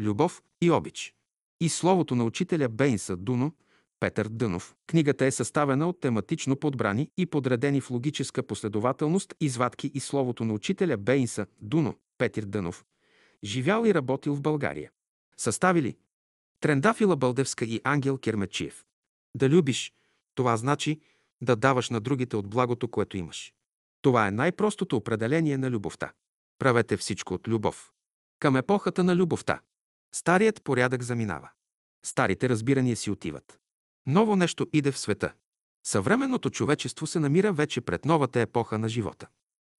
любов и обич. И словото на учителя Бейнса Дуно, Петър Дънов. Книгата е съставена от тематично подбрани и подредени в логическа последователност извадки и словото на учителя Бейнса Дуно, Петър Дънов. Живял и работил в България. Съставили Трендафила Бълдевска и Ангел Кермечиев. Да любиш, това значи да даваш на другите от благото, което имаш. Това е най-простото определение на любовта. Правете всичко от любов. Към епохата на любовта. Старият порядък заминава. Старите разбирания си отиват. Ново нещо иде в света. Съвременното човечество се намира вече пред новата епоха на живота.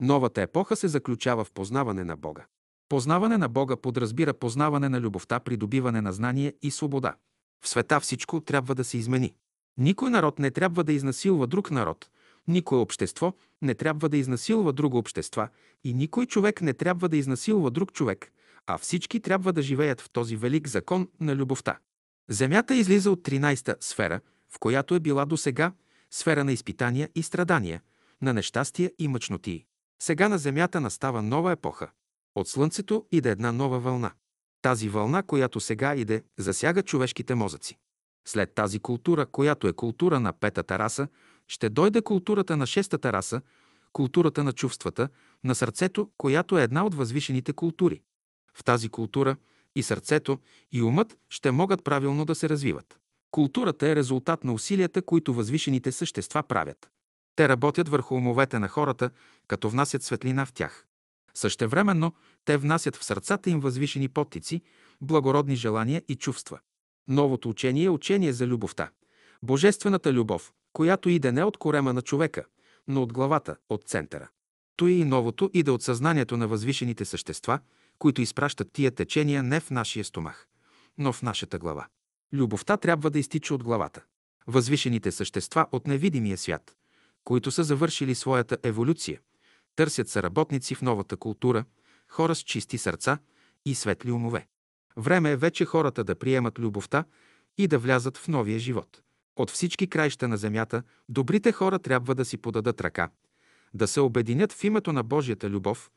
Новата епоха се заключава в познаване на Бога. Познаване на Бога подразбира познаване на любовта, придобиване на знание и свобода. В света всичко трябва да се измени. Никой народ не трябва да изнасилва друг народ, никое общество не трябва да изнасилва друго общества и никой човек не трябва да изнасилва друг човек, а всички трябва да живеят в този велик закон на любовта. Земята излиза от 13-та сфера, в която е била до сега, сфера на изпитания и страдания, на нещастия и мъчноти. Сега на Земята настава нова епоха. От Слънцето иде една нова вълна. Тази вълна, която сега иде, засяга човешките мозъци. След тази култура, която е култура на петата раса, ще дойде културата на шестата раса, културата на чувствата, на сърцето, която е една от възвишените култури. В тази култура и сърцето, и умът ще могат правилно да се развиват. Културата е резултат на усилията, които възвишените същества правят. Те работят върху умовете на хората, като внасят светлина в тях. Същевременно те внасят в сърцата им възвишени подтици, благородни желания и чувства. Новото учение е учение за любовта. Божествената любов, която иде не от корема на човека, но от главата, от центъра. То е и новото иде от съзнанието на възвишените същества – които изпращат тия течения не в нашия стомах, но в нашата глава. Любовта трябва да изтича от главата. Възвишените същества от невидимия свят, които са завършили своята еволюция, търсят съработници в новата култура, хора с чисти сърца и светли умове. Време е вече хората да приемат любовта и да влязат в новия живот. От всички краища на земята добрите хора трябва да си подадат ръка, да се обединят в името на Божията любов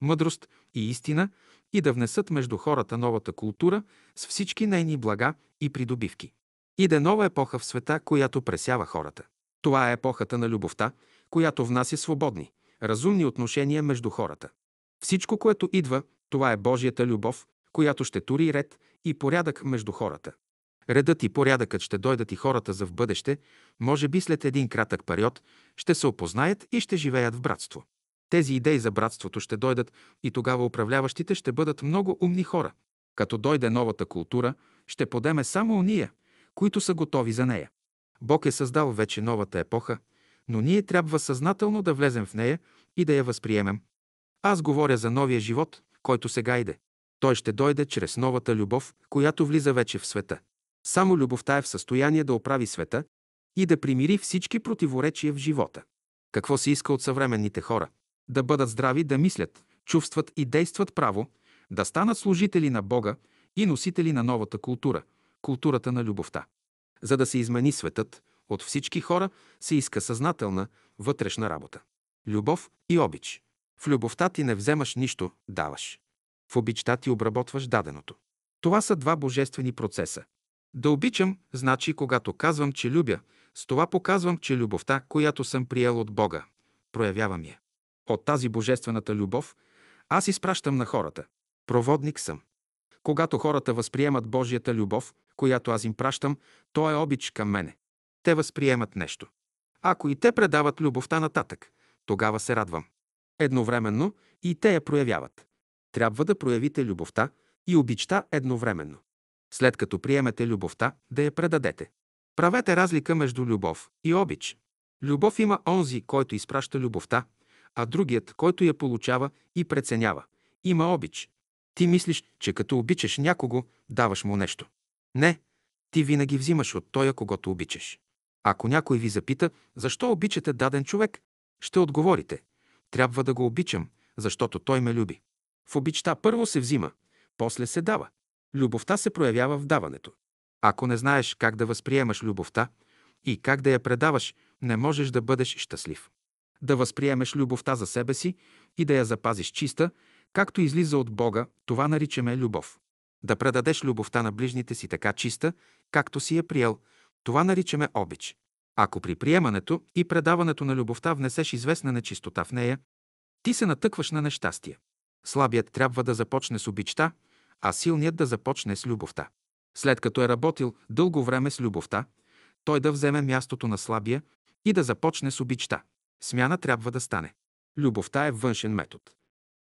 мъдрост и истина и да внесат между хората новата култура с всички нейни блага и придобивки. Иде нова епоха в света, която пресява хората. Това е епохата на любовта, която внася свободни, разумни отношения между хората. Всичко, което идва, това е Божията любов, която ще тури ред и порядък между хората. Редът и порядъкът ще дойдат и хората за в бъдеще, може би след един кратък период, ще се опознаят и ще живеят в братство. Тези идеи за братството ще дойдат и тогава управляващите ще бъдат много умни хора. Като дойде новата култура, ще подеме само уния, които са готови за нея. Бог е създал вече новата епоха, но ние трябва съзнателно да влезем в нея и да я възприемем. Аз говоря за новия живот, който сега иде. Той ще дойде чрез новата любов, която влиза вече в света. Само любовта е в състояние да оправи света и да примири всички противоречия в живота. Какво се иска от съвременните хора? да бъдат здрави, да мислят, чувстват и действат право, да станат служители на Бога и носители на новата култура – културата на любовта. За да се измени светът, от всички хора се иска съзнателна, вътрешна работа. Любов и обич. В любовта ти не вземаш нищо, даваш. В обичта ти обработваш даденото. Това са два божествени процеса. Да обичам, значи когато казвам, че любя, с това показвам, че любовта, която съм приел от Бога, проявявам я. От тази божествената любов аз изпращам на хората. Проводник съм. Когато хората възприемат Божията любов, която аз им пращам, то е обич към мене. Те възприемат нещо. Ако и те предават любовта нататък, тогава се радвам. Едновременно и те я проявяват. Трябва да проявите любовта и обичта едновременно. След като приемете любовта, да я предадете. Правете разлика между любов и обич. Любов има онзи, който изпраща любовта, а другият, който я получава и преценява. Има обич. Ти мислиш, че като обичаш някого, даваш му нещо. Не, ти винаги взимаш от тоя, когато обичаш. Ако някой ви запита, защо обичате даден човек, ще отговорите. Трябва да го обичам, защото той ме люби. В обичта първо се взима, после се дава. Любовта се проявява в даването. Ако не знаеш как да възприемаш любовта и как да я предаваш, не можеш да бъдеш щастлив да възприемеш любовта за себе си и да я запазиш чиста, както излиза от Бога, това наричаме любов. Да предадеш любовта на ближните си така чиста, както си я приел, това наричаме обич. Ако при приемането и предаването на любовта внесеш известна нечистота в нея, ти се натъкваш на нещастие. Слабият трябва да започне с обичта, а силният да започне с любовта. След като е работил дълго време с любовта, той да вземе мястото на слабия и да започне с обичта. Смяна трябва да стане. Любовта е външен метод.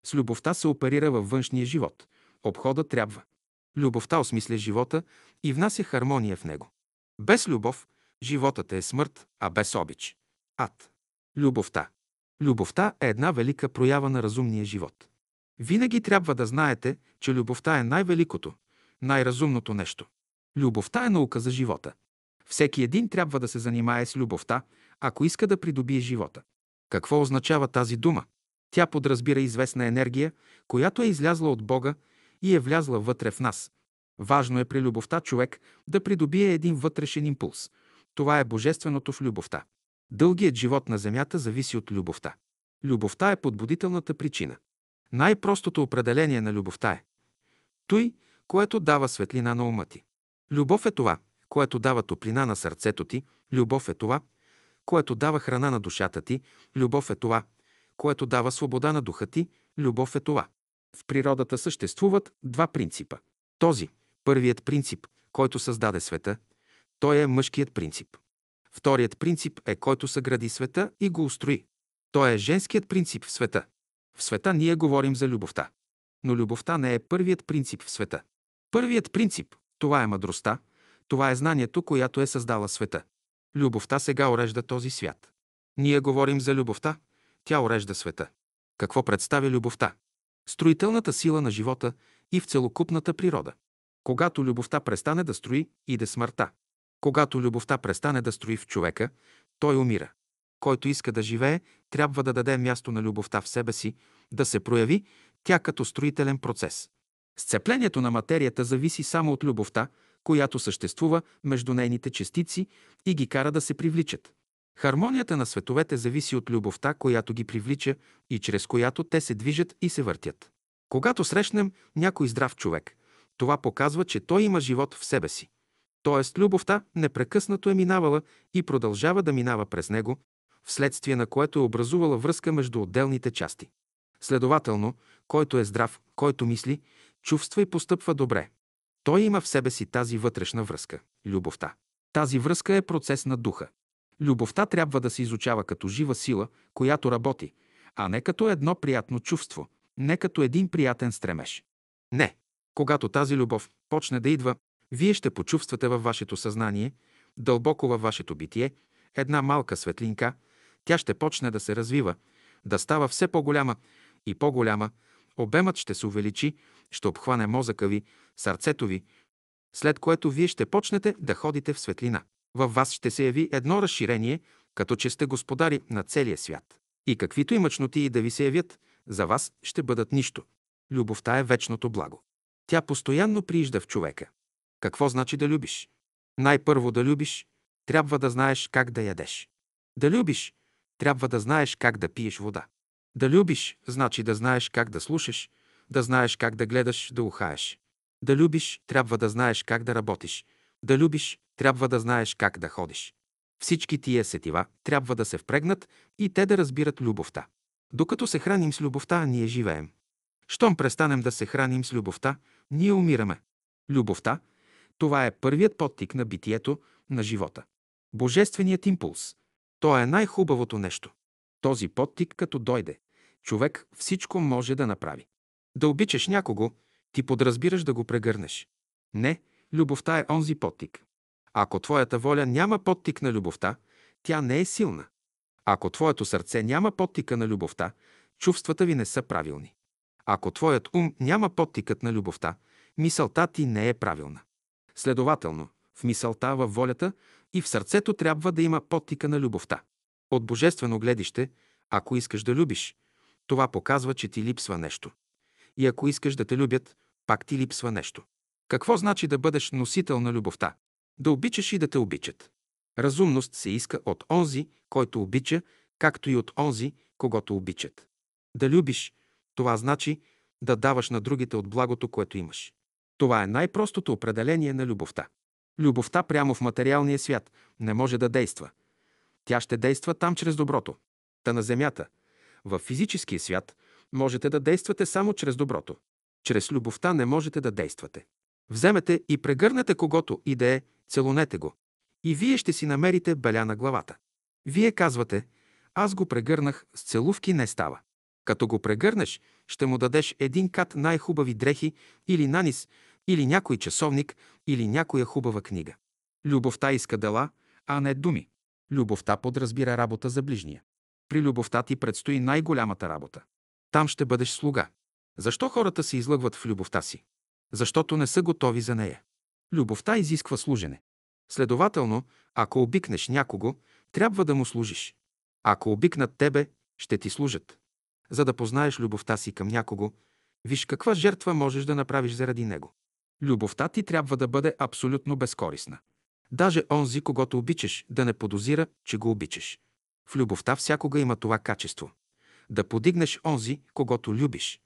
С любовта се оперира във външния живот. Обхода трябва. Любовта осмисля живота и внася хармония в него. Без любов животът е смърт, а без обич – ад. Любовта. Любовта е една велика проява на разумния живот. Винаги трябва да знаете, че любовта е най-великото, най-разумното нещо. Любовта е наука за живота. Всеки един трябва да се занимае с любовта, ако иска да придобие живота. Какво означава тази дума? Тя подразбира известна енергия, която е излязла от Бога и е влязла вътре в нас. Важно е при любовта човек да придобие един вътрешен импулс. Това е божественото в любовта. Дългият живот на Земята зависи от любовта. Любовта е подбудителната причина. Най-простото определение на любовта е той, което дава светлина на ума ти. Любов е това, което дава топлина на сърцето ти, любов е това, което дава храна на душата ти, любов е това, което дава свобода на духа ти, любов е това. В природата съществуват два принципа. Този, първият принцип, който създаде света, той е мъжкият принцип. Вторият принцип е който съгради света и го устрои. Той е женският принцип в света. В света ние говорим за любовта. Но любовта не е първият принцип в света. Първият принцип – това е мъдростта, това е знанието, която е създала света. Любовта сега орежда този свят. Ние говорим за любовта, тя орежда света. Какво представя любовта? Строителната сила на живота и в целокупната природа. Когато любовта престане да строи, иде смъртта. Когато любовта престане да строи в човека, той умира. Който иска да живее, трябва да даде място на любовта в себе си, да се прояви тя като строителен процес. Сцеплението на материята зависи само от любовта, която съществува между нейните частици и ги кара да се привличат. Хармонията на световете зависи от любовта, която ги привлича и чрез която те се движат и се въртят. Когато срещнем някой здрав човек, това показва, че той има живот в себе си. Тоест любовта непрекъснато е минавала и продължава да минава през него, вследствие на което е образувала връзка между отделните части. Следователно, който е здрав, който мисли, чувства и постъпва добре. Той има в себе си тази вътрешна връзка – любовта. Тази връзка е процес на духа. Любовта трябва да се изучава като жива сила, която работи, а не като едно приятно чувство, не като един приятен стремеж. Не. Когато тази любов почне да идва, вие ще почувствате във вашето съзнание, дълбоко във вашето битие, една малка светлинка, тя ще почне да се развива, да става все по-голяма и по-голяма, Обемът ще се увеличи, ще обхване мозъка ви, сърцето ви, след което вие ще почнете да ходите в светлина. Във вас ще се яви едно разширение, като че сте господари на целия свят. И каквито и мъчноти и да ви се явят, за вас ще бъдат нищо. Любовта е вечното благо. Тя постоянно приижда в човека. Какво значи да любиш? Най-първо да любиш, трябва да знаеш как да ядеш. Да любиш, трябва да знаеш как да пиеш вода. Да любиш, значи да знаеш как да слушаш, да знаеш как да гледаш, да ухаеш. Да любиш, трябва да знаеш как да работиш. Да любиш, трябва да знаеш как да ходиш. Всички тия сетива трябва да се впрегнат и те да разбират любовта. Докато се храним с любовта, ние живеем. Щом престанем да се храним с любовта, ние умираме. Любовта – това е първият подтик на битието, на живота. Божественият импулс. То е най-хубавото нещо. Този подтик като дойде, човек всичко може да направи. Да обичаш някого, ти подразбираш да го прегърнеш. Не, любовта е онзи подтик. Ако твоята воля няма подтик на любовта, тя не е силна. Ако твоето сърце няма подтика на любовта, чувствата ви не са правилни. Ако твоят ум няма подтикът на любовта, мисълта ти не е правилна. Следователно, в мисълта, във волята и в сърцето трябва да има подтика на любовта от божествено гледище, ако искаш да любиш, това показва, че ти липсва нещо. И ако искаш да те любят, пак ти липсва нещо. Какво значи да бъдеш носител на любовта? Да обичаш и да те обичат. Разумност се иска от онзи, който обича, както и от онзи, когато обичат. Да любиш, това значи да даваш на другите от благото, което имаш. Това е най-простото определение на любовта. Любовта прямо в материалния свят не може да действа – тя ще действа там чрез доброто. Та на Земята, в физическия свят, можете да действате само чрез доброто. Чрез любовта не можете да действате. Вземете и прегърнете когото и да е, целунете го. И вие ще си намерите беля на главата. Вие казвате, аз го прегърнах, с целувки не става. Като го прегърнеш, ще му дадеш един кат най-хубави дрехи или нанис, или някой часовник, или някоя хубава книга. Любовта иска дела, а не думи. Любовта подразбира работа за ближния. При любовта ти предстои най-голямата работа. Там ще бъдеш слуга. Защо хората се излъгват в любовта си? Защото не са готови за нея. Любовта изисква служене. Следователно, ако обикнеш някого, трябва да му служиш. Ако обикнат тебе, ще ти служат. За да познаеш любовта си към някого, виж каква жертва можеш да направиш заради него. Любовта ти трябва да бъде абсолютно безкорисна. Даже онзи, когато обичаш, да не подозира, че го обичаш. В любовта всякога има това качество. Да подигнеш онзи, когато любиш.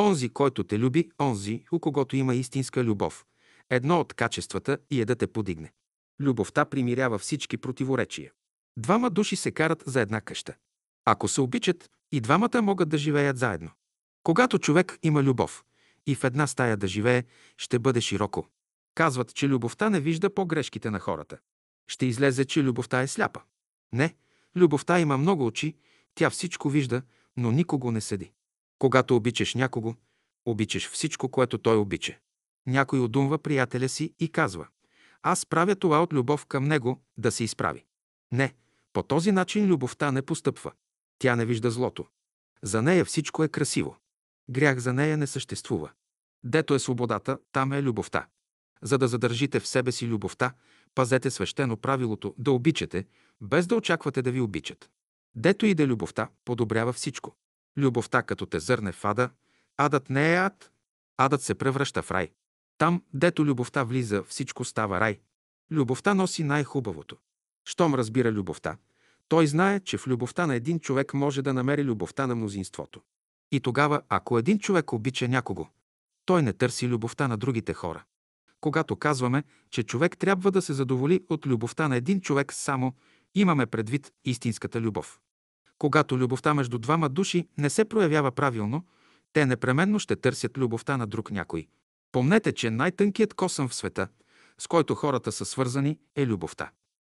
Онзи, който те люби, онзи, у когото има истинска любов. Едно от качествата и е да те подигне. Любовта примирява всички противоречия. Двама души се карат за една къща. Ако се обичат, и двамата могат да живеят заедно. Когато човек има любов и в една стая да живее, ще бъде широко. Казват, че любовта не вижда по-грешките на хората. Ще излезе, че любовта е сляпа. Не, любовта има много очи, тя всичко вижда, но никого не седи. Когато обичаш някого, обичаш всичко, което той обича. Някой одумва приятеля си и казва «Аз правя това от любов към него да се изправи». Не, по този начин любовта не постъпва. Тя не вижда злото. За нея всичко е красиво. Грях за нея не съществува. Дето е свободата, там е любовта. За да задържите в себе си любовта, пазете свещено правилото да обичате, без да очаквате да ви обичат. Дето и да е любовта подобрява всичко. Любовта като те зърне в ада, адът не е ад, адът се превръща в рай. Там, дето любовта влиза, всичко става рай. Любовта носи най-хубавото. Щом разбира любовта, той знае, че в любовта на един човек може да намери любовта на мнозинството. И тогава, ако един човек обича някого, той не търси любовта на другите хора. Когато казваме, че човек трябва да се задоволи от любовта на един човек само, имаме предвид истинската любов. Когато любовта между двама души не се проявява правилно, те непременно ще търсят любовта на друг някой. Помнете, че най-тънкият косъм в света, с който хората са свързани, е любовта.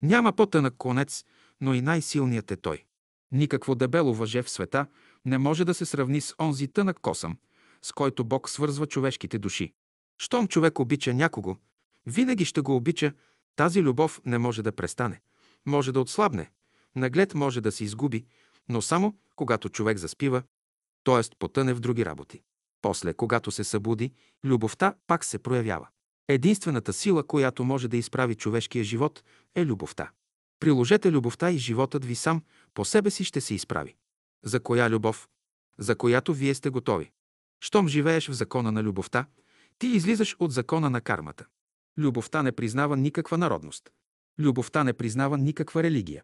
Няма по-тънък конец, но и най-силният е той. Никакво дебело въже в света не може да се сравни с онзи тънък косъм, с който Бог свързва човешките души. Щом човек обича някого, винаги ще го обича, тази любов не може да престане. Може да отслабне, наглед може да се изгуби, но само когато човек заспива, т.е. потъне в други работи. После, когато се събуди, любовта пак се проявява. Единствената сила, която може да изправи човешкия живот, е любовта. Приложете любовта и животът ви сам по себе си ще се изправи. За коя любов? За която вие сте готови. Щом живееш в закона на любовта, ти излизаш от закона на кармата. Любовта не признава никаква народност. Любовта не признава никаква религия.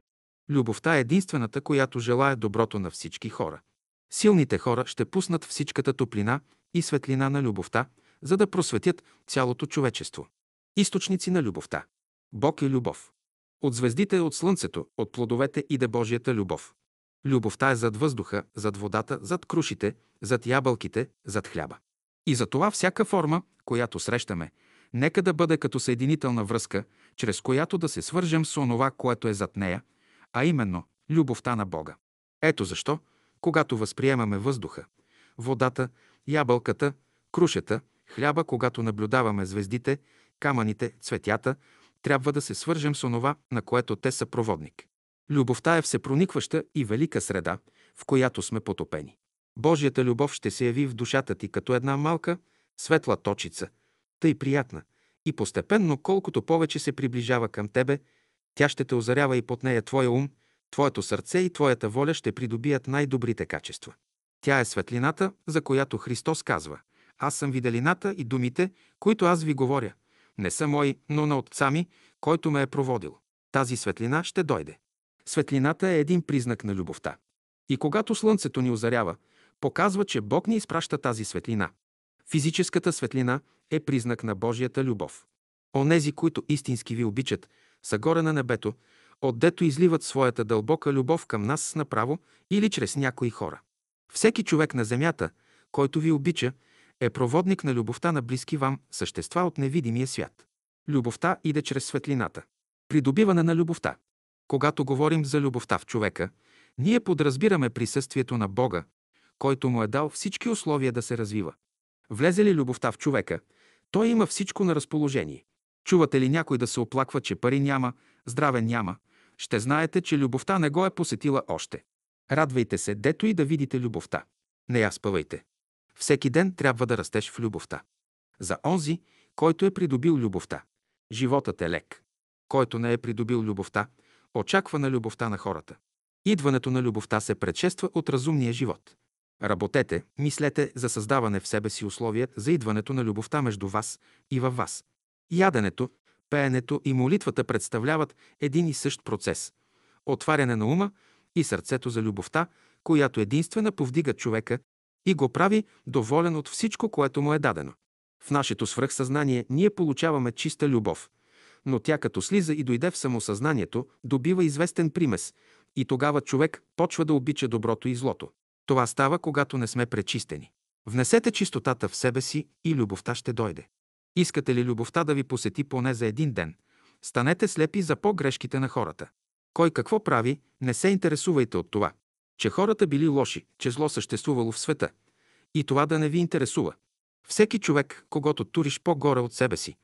Любовта е единствената, която желая доброто на всички хора. Силните хора ще пуснат всичката топлина и светлина на любовта, за да просветят цялото човечество. Източници на любовта. Бог е любов. От звездите, от слънцето, от плодовете иде Божията любов. Любовта е зад въздуха, зад водата, зад крушите, зад ябълките, зад хляба. И затова всяка форма, която срещаме, нека да бъде като съединителна връзка, чрез която да се свържем с онова, което е зад нея, а именно любовта на Бога. Ето защо, когато възприемаме въздуха, водата, ябълката, крушета, хляба, когато наблюдаваме звездите, камъните, цветята, трябва да се свържем с онова, на което те са проводник. Любовта е всепроникваща и велика среда, в която сме потопени. Божията любов ще се яви в душата ти като една малка, светла точица, тъй приятна, и постепенно, колкото повече се приближава към тебе, тя ще те озарява и под нея твоя ум, твоето сърце и твоята воля ще придобият най-добрите качества. Тя е светлината, за която Христос казва – аз съм виделината и думите, които аз ви говоря. Не са мои, но на отца ми, който ме е проводил. Тази светлина ще дойде. Светлината е един признак на любовта. И когато слънцето ни озарява, показва, че Бог ни изпраща тази светлина. Физическата светлина е признак на Божията любов. Онези, които истински ви обичат, са горе на небето, отдето изливат своята дълбока любов към нас направо или чрез някои хора. Всеки човек на земята, който ви обича, е проводник на любовта на близки вам същества от невидимия свят. Любовта иде чрез светлината. Придобиване на любовта. Когато говорим за любовта в човека, ние подразбираме присъствието на Бога, който му е дал всички условия да се развива. Влезе ли любовта в човека, той има всичко на разположение. Чувате ли някой да се оплаква, че пари няма, здраве няма, ще знаете, че любовта не го е посетила още. Радвайте се, дето и да видите любовта. Не я спъвайте. Всеки ден трябва да растеш в любовта. За онзи, който е придобил любовта. Животът е лек. Който не е придобил любовта, очаква на любовта на хората. Идването на любовта се предшества от разумния живот. Работете, мислете за създаване в себе си условия за идването на любовта между вас и във вас. Яденето, пеенето и молитвата представляват един и същ процес – отваряне на ума и сърцето за любовта, която единствена повдига човека и го прави доволен от всичко, което му е дадено. В нашето свръхсъзнание ние получаваме чиста любов, но тя като слиза и дойде в самосъзнанието, добива известен примес и тогава човек почва да обича доброто и злото. Това става, когато не сме пречистени. Внесете чистотата в себе си и любовта ще дойде. Искате ли любовта да ви посети поне за един ден? Станете слепи за по-грешките на хората. Кой какво прави, не се интересувайте от това. Че хората били лоши, че зло съществувало в света. И това да не ви интересува. Всеки човек, когато туриш по-горе от себе си,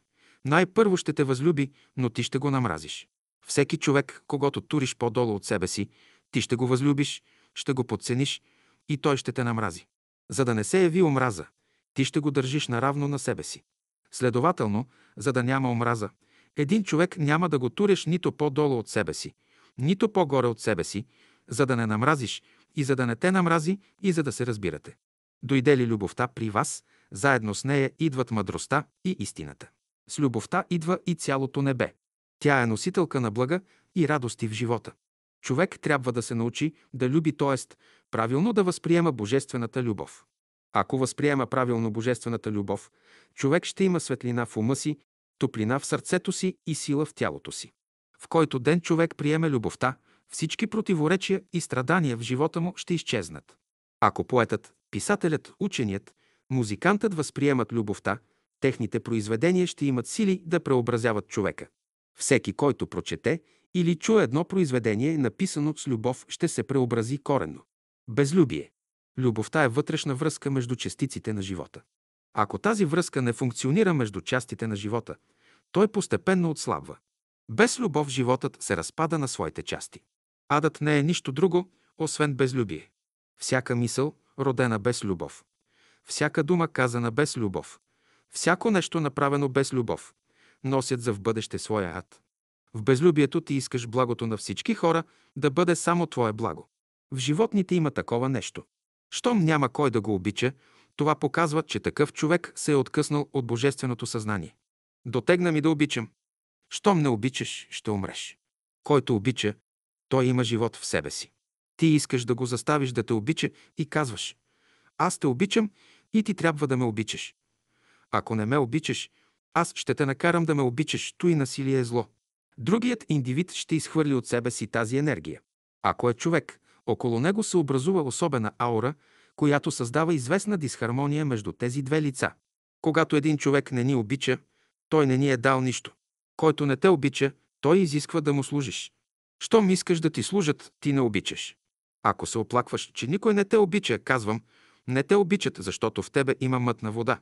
най-първо ще те възлюби, но ти ще го намразиш. Всеки човек, когато туриш по-долу от себе си, ти ще го възлюбиш, ще го подцениш, и той ще те намрази. За да не се яви омраза, ти ще го държиш наравно на себе си. Следователно, за да няма омраза, един човек няма да го туриш нито по-долу от себе си, нито по-горе от себе си, за да не намразиш и за да не те намрази и за да се разбирате. Дойде ли любовта при вас, заедно с нея идват мъдростта и истината. С любовта идва и цялото небе. Тя е носителка на блага и радости в живота. Човек трябва да се научи да люби, т.е. правилно да възприема божествената любов. Ако възприема правилно божествената любов, човек ще има светлина в ума си, топлина в сърцето си и сила в тялото си. В който ден човек приеме любовта, всички противоречия и страдания в живота му ще изчезнат. Ако поетът, писателят, ученият, музикантът възприемат любовта, техните произведения ще имат сили да преобразяват човека. Всеки, който прочете или чу едно произведение, написано с любов, ще се преобрази коренно. Безлюбие. Любовта е вътрешна връзка между частиците на живота. Ако тази връзка не функционира между частите на живота, той постепенно отслабва. Без любов животът се разпада на своите части. Адът не е нищо друго, освен безлюбие. Всяка мисъл, родена без любов. Всяка дума, казана без любов. Всяко нещо, направено без любов, носят за в бъдеще своя ад. В безлюбието ти искаш благото на всички хора да бъде само твое благо. В животните има такова нещо. Щом няма кой да го обича, това показва, че такъв човек се е откъснал от божественото съзнание. Дотегна ми да обичам. Щом не обичаш, ще умреш. Който обича, той има живот в себе си. Ти искаш да го заставиш да те обича и казваш «Аз те обичам и ти трябва да ме обичаш». Ако не ме обичаш, аз ще те накарам да ме обичаш, то и насилие е зло. Другият индивид ще изхвърли от себе си тази енергия. Ако е човек, около него се образува особена аура, която създава известна дисхармония между тези две лица. Когато един човек не ни обича, той не ни е дал нищо. Който не те обича, той изисква да му служиш. Щом искаш да ти служат, ти не обичаш. Ако се оплакваш, че никой не те обича, казвам, не те обичат, защото в тебе има мътна вода.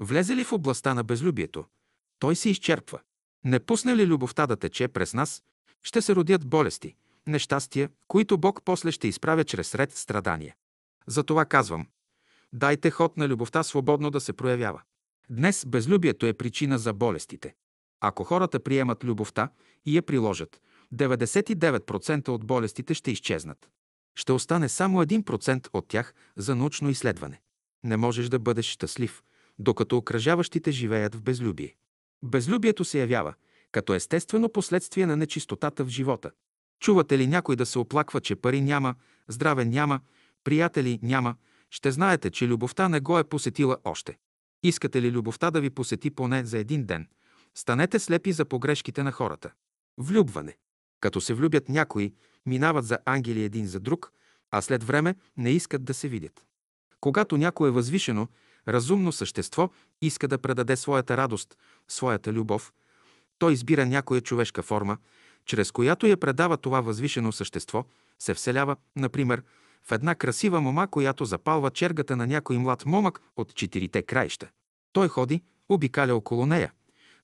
Влезе ли в областта на безлюбието, той се изчерпва. Не пусне ли любовта да тече през нас, ще се родят болести, нещастия, които Бог после ще изправя чрез ред страдания. Затова казвам, дайте ход на любовта свободно да се проявява. Днес безлюбието е причина за болестите. Ако хората приемат любовта и я приложат, 99% от болестите ще изчезнат. Ще остане само 1% от тях за научно изследване. Не можеш да бъдеш щастлив, докато окръжаващите живеят в безлюбие. Безлюбието се явява като естествено последствие на нечистотата в живота. Чувате ли някой да се оплаква, че пари няма, здраве няма, приятели няма, ще знаете, че любовта не го е посетила още. Искате ли любовта да ви посети поне за един ден? Станете слепи за погрешките на хората. Влюбване. Като се влюбят някои, минават за ангели един за друг, а след време не искат да се видят. Когато някой е възвишено, разумно същество иска да предаде своята радост, своята любов, то избира някоя човешка форма, чрез която я предава това възвишено същество, се вселява, например, в една красива мома, която запалва чергата на някой млад момък от четирите краища. Той ходи, обикаля около нея.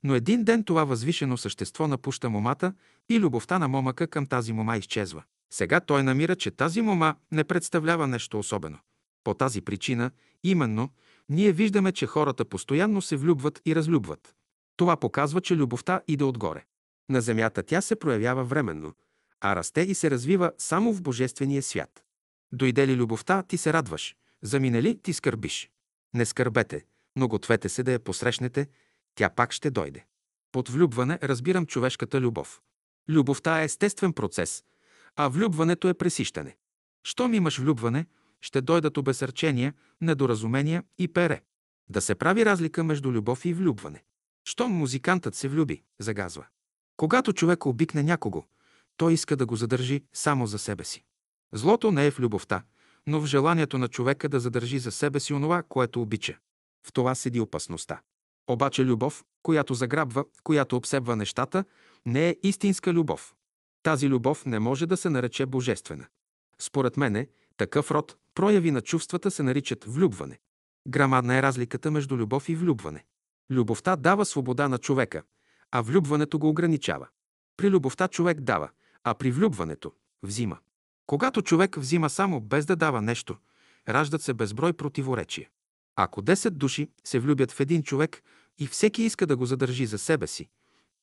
Но един ден това възвишено същество напуща момата и любовта на момъка към тази мома изчезва. Сега той намира, че тази мома не представлява нещо особено. По тази причина, именно, ние виждаме, че хората постоянно се влюбват и разлюбват. Това показва, че любовта иде отгоре. На Земята тя се проявява временно, а расте и се развива само в Божествения свят. Дойде ли любовта, ти се радваш, замине ли, ти скърбиш. Не скърбете, но гответе се да я посрещнете, тя пак ще дойде. Под влюбване разбирам човешката любов. Любовта е естествен процес, а влюбването е пресищане. Щом имаш влюбване, ще дойдат обесърчения, недоразумения и пере. Да се прави разлика между любов и влюбване. Щом музикантът се влюби, загазва. Когато човек обикне някого, той иска да го задържи само за себе си. Злото не е в любовта, но в желанието на човека да задържи за себе си онова, което обича. В това седи опасността. Обаче любов, която заграбва, която обсебва нещата, не е истинска любов. Тази любов не може да се нарече божествена. Според мене, такъв род прояви на чувствата се наричат влюбване. Грамадна е разликата между любов и влюбване. Любовта дава свобода на човека, а влюбването го ограничава. При любовта човек дава, а при влюбването взима. Когато човек взима само без да дава нещо, раждат се безброй противоречия. Ако 10 души се влюбят в един човек и всеки иска да го задържи за себе си,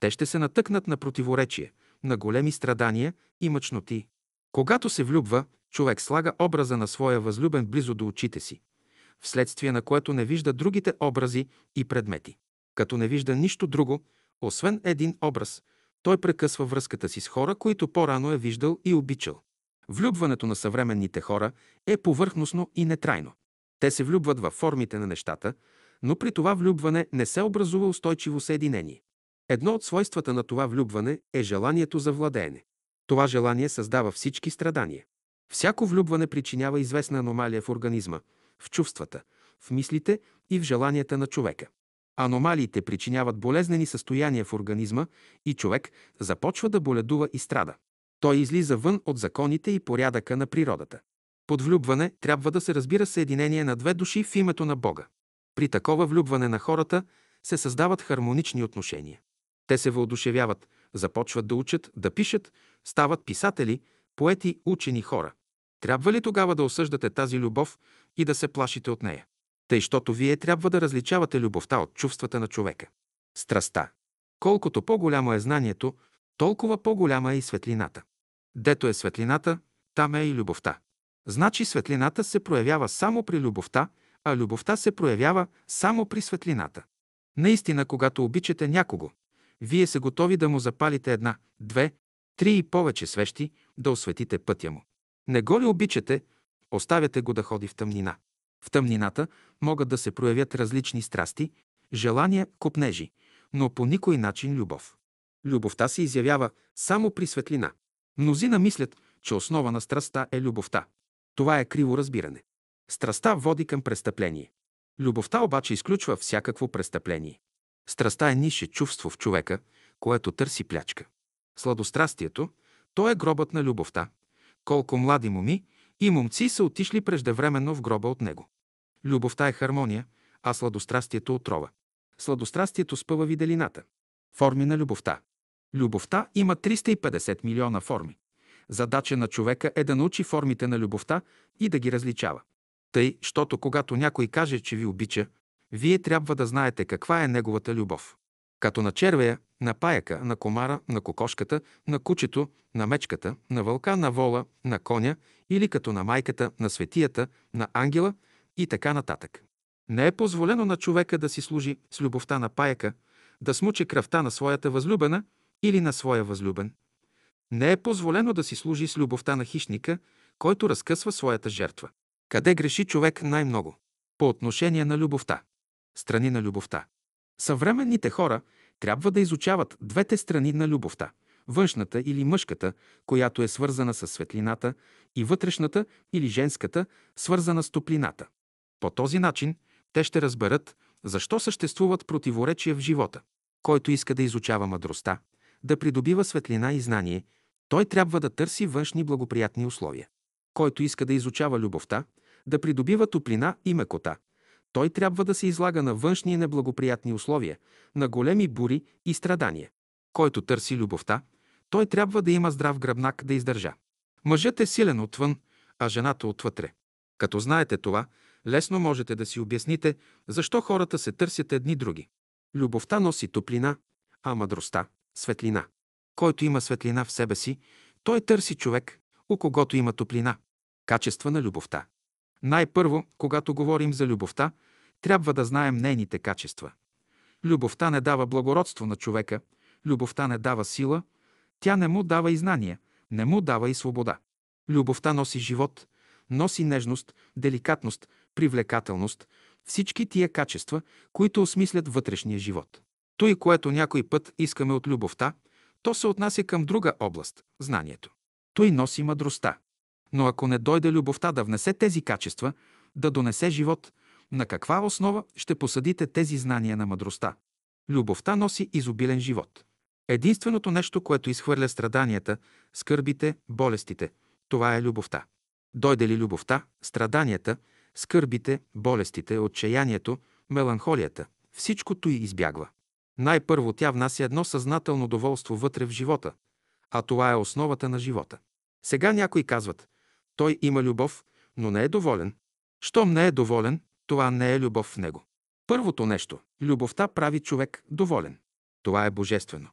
те ще се натъкнат на противоречие, на големи страдания и мъчноти. Когато се влюбва, човек слага образа на своя възлюбен близо до очите си, вследствие на което не вижда другите образи и предмети. Като не вижда нищо друго, освен един образ, той прекъсва връзката си с хора, които по-рано е виждал и обичал. Влюбването на съвременните хора е повърхностно и нетрайно. Те се влюбват във формите на нещата, но при това влюбване не се образува устойчиво съединение. Едно от свойствата на това влюбване е желанието за владеене. Това желание създава всички страдания. Всяко влюбване причинява известна аномалия в организма, в чувствата, в мислите и в желанията на човека. Аномалиите причиняват болезнени състояния в организма и човек започва да боледува и страда. Той излиза вън от законите и порядъка на природата. Под влюбване трябва да се разбира съединение на две души в името на Бога. При такова влюбване на хората се създават хармонични отношения. Те се въодушевяват, започват да учат, да пишат, стават писатели, поети, учени хора. Трябва ли тогава да осъждате тази любов и да се плашите от нея? Тъй, щото вие трябва да различавате любовта от чувствата на човека. Страста. Колкото по-голямо е знанието, толкова по-голяма е и светлината. Дето е светлината, там е и любовта. Значи светлината се проявява само при любовта, а любовта се проявява само при светлината. Наистина, когато обичате някого, вие се готови да му запалите една, две, три и повече свещи, да осветите пътя му. Не го ли обичате, оставяте го да ходи в тъмнина. В тъмнината могат да се проявят различни страсти, желания, копнежи, но по никой начин любов. Любовта се изявява само при светлина. Мнозина мислят, че основа на страстта е любовта. Това е криво разбиране. Страстта води към престъпление. Любовта обаче изключва всякакво престъпление. Страстта е нише чувство в човека, което търси плячка. Сладострастието, то е гробът на любовта, колко млади моми и момци са отишли преждевременно в гроба от него. Любовта е хармония, а сладострастието – отрова. Сладострастието спъва виделината. Форми на любовта. Любовта има 350 милиона форми. Задача на човека е да научи формите на любовта и да ги различава. Тъй, щото когато някой каже, че ви обича, вие трябва да знаете каква е неговата любов. Като на червея, на паяка, на комара, на кокошката, на кучето, на мечката, на вълка, на вола, на коня или като на майката, на светията, на ангела и така нататък. Не е позволено на човека да си служи с любовта на паяка, да смуче кръвта на своята възлюбена или на своя възлюбен. Не е позволено да си служи с любовта на хищника, който разкъсва своята жертва. Къде греши човек най-много? По отношение на любовта. Страни на любовта. Съвременните хора трябва да изучават двете страни на любовта – външната или мъжката, която е свързана с светлината, и вътрешната или женската, свързана с топлината. По този начин те ще разберат защо съществуват противоречия в живота. Който иска да изучава мъдростта, да придобива светлина и знание, той трябва да търси външни благоприятни условия. Който иска да изучава любовта, да придобива топлина и мекота, той трябва да се излага на външни неблагоприятни условия, на големи бури и страдания. Който търси любовта, той трябва да има здрав гръбнак да издържа. Мъжът е силен отвън, а жената отвътре. Като знаете това, лесно можете да си обясните защо хората се търсят едни други. Любовта носи топлина, а мъдростта – светлина. Който има светлина в себе си, той търси човек, у когото има топлина. Качества на любовта. Най-първо, когато говорим за любовта, трябва да знаем нейните качества. Любовта не дава благородство на човека, любовта не дава сила, тя не му дава и знания, не му дава и свобода. Любовта носи живот, носи нежност, деликатност, привлекателност, всички тия качества, които осмислят вътрешния живот. Той, което някой път искаме от любовта, то се отнася към друга област – знанието. Той носи мъдростта. Но ако не дойде любовта да внесе тези качества, да донесе живот, на каква основа ще посадите тези знания на мъдростта? Любовта носи изобилен живот. Единственото нещо, което изхвърля страданията, скърбите, болестите, това е любовта. Дойде ли любовта, страданията, скърбите, болестите, отчаянието, меланхолията, всичкото й избягва. Най-първо тя внася едно съзнателно доволство вътре в живота, а това е основата на живота. Сега някои казват, той има любов, но не е доволен. Щом не е доволен, това не е любов в него. Първото нещо – любовта прави човек доволен. Това е божествено.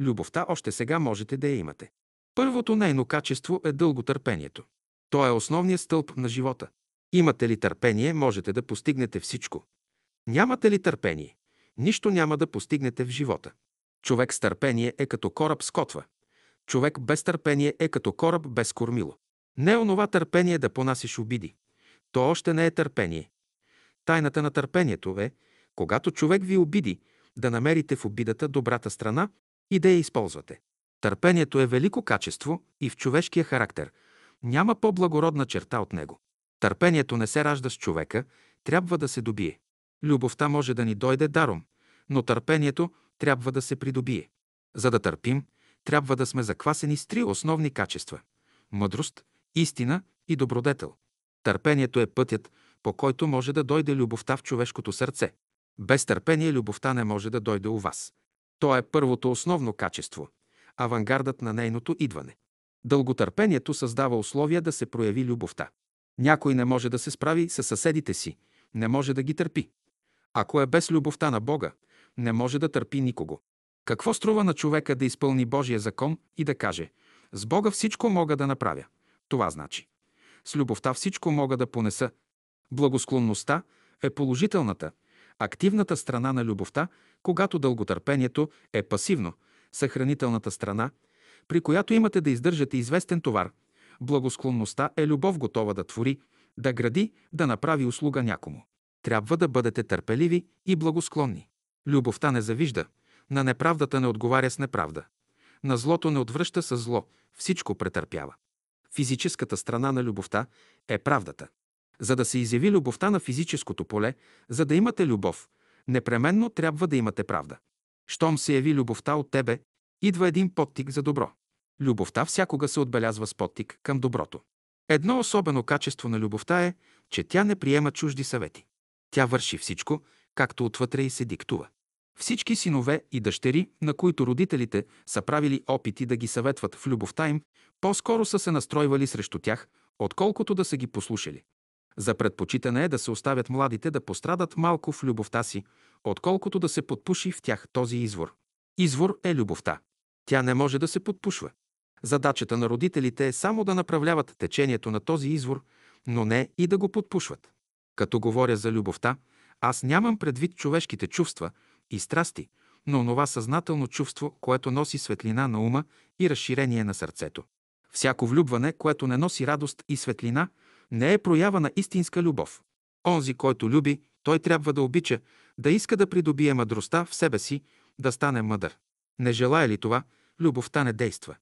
Любовта още сега можете да я имате. Първото нейно качество е дълготърпението. То е основният стълб на живота. Имате ли търпение, можете да постигнете всичко. Нямате ли търпение, нищо няма да постигнете в живота. Човек с търпение е като кораб с котва. Човек без търпение е като кораб без кормило. Не е онова търпение да понасиш обиди. То още не е търпение. Тайната на търпението е, когато човек ви обиди, да намерите в обидата добрата страна и да я използвате. Търпението е велико качество и в човешкия характер. Няма по-благородна черта от него. Търпението не се ражда с човека, трябва да се добие. Любовта може да ни дойде даром, но търпението трябва да се придобие. За да търпим, трябва да сме заквасени с три основни качества – мъдрост, истина и добродетел. Търпението е пътят, по който може да дойде любовта в човешкото сърце. Без търпение любовта не може да дойде у вас. То е първото основно качество, авангардът на нейното идване. Дълготърпението създава условия да се прояви любовта. Някой не може да се справи с съседите си, не може да ги търпи. Ако е без любовта на Бога, не може да търпи никого. Какво струва на човека да изпълни Божия закон и да каже: С Бога всичко мога да направя? Това значи. С любовта всичко мога да понеса. Благосклонността е положителната, активната страна на любовта, когато дълготърпението е пасивно, съхранителната страна, при която имате да издържате известен товар. Благосклонността е любов готова да твори, да гради, да направи услуга някому. Трябва да бъдете търпеливи и благосклонни. Любовта не завижда, на неправдата не отговаря с неправда. На злото не отвръща с зло, всичко претърпява физическата страна на любовта е правдата. За да се изяви любовта на физическото поле, за да имате любов, непременно трябва да имате правда. Щом се яви любовта от тебе, идва един подтик за добро. Любовта всякога се отбелязва с подтик към доброто. Едно особено качество на любовта е, че тя не приема чужди съвети. Тя върши всичко, както отвътре и се диктува. Всички синове и дъщери, на които родителите са правили опити да ги съветват в любовта им, по-скоро са се настройвали срещу тях, отколкото да са ги послушали. За предпочитане е да се оставят младите да пострадат малко в любовта си, отколкото да се подпуши в тях този извор. Извор е любовта. Тя не може да се подпушва. Задачата на родителите е само да направляват течението на този извор, но не и да го подпушват. Като говоря за любовта, аз нямам предвид човешките чувства, и страсти, но онова съзнателно чувство, което носи светлина на ума и разширение на сърцето. Всяко влюбване, което не носи радост и светлина, не е проява на истинска любов. Онзи, който люби, той трябва да обича, да иска да придобие мъдростта в себе си, да стане мъдър. Не желая ли това, любовта не действа.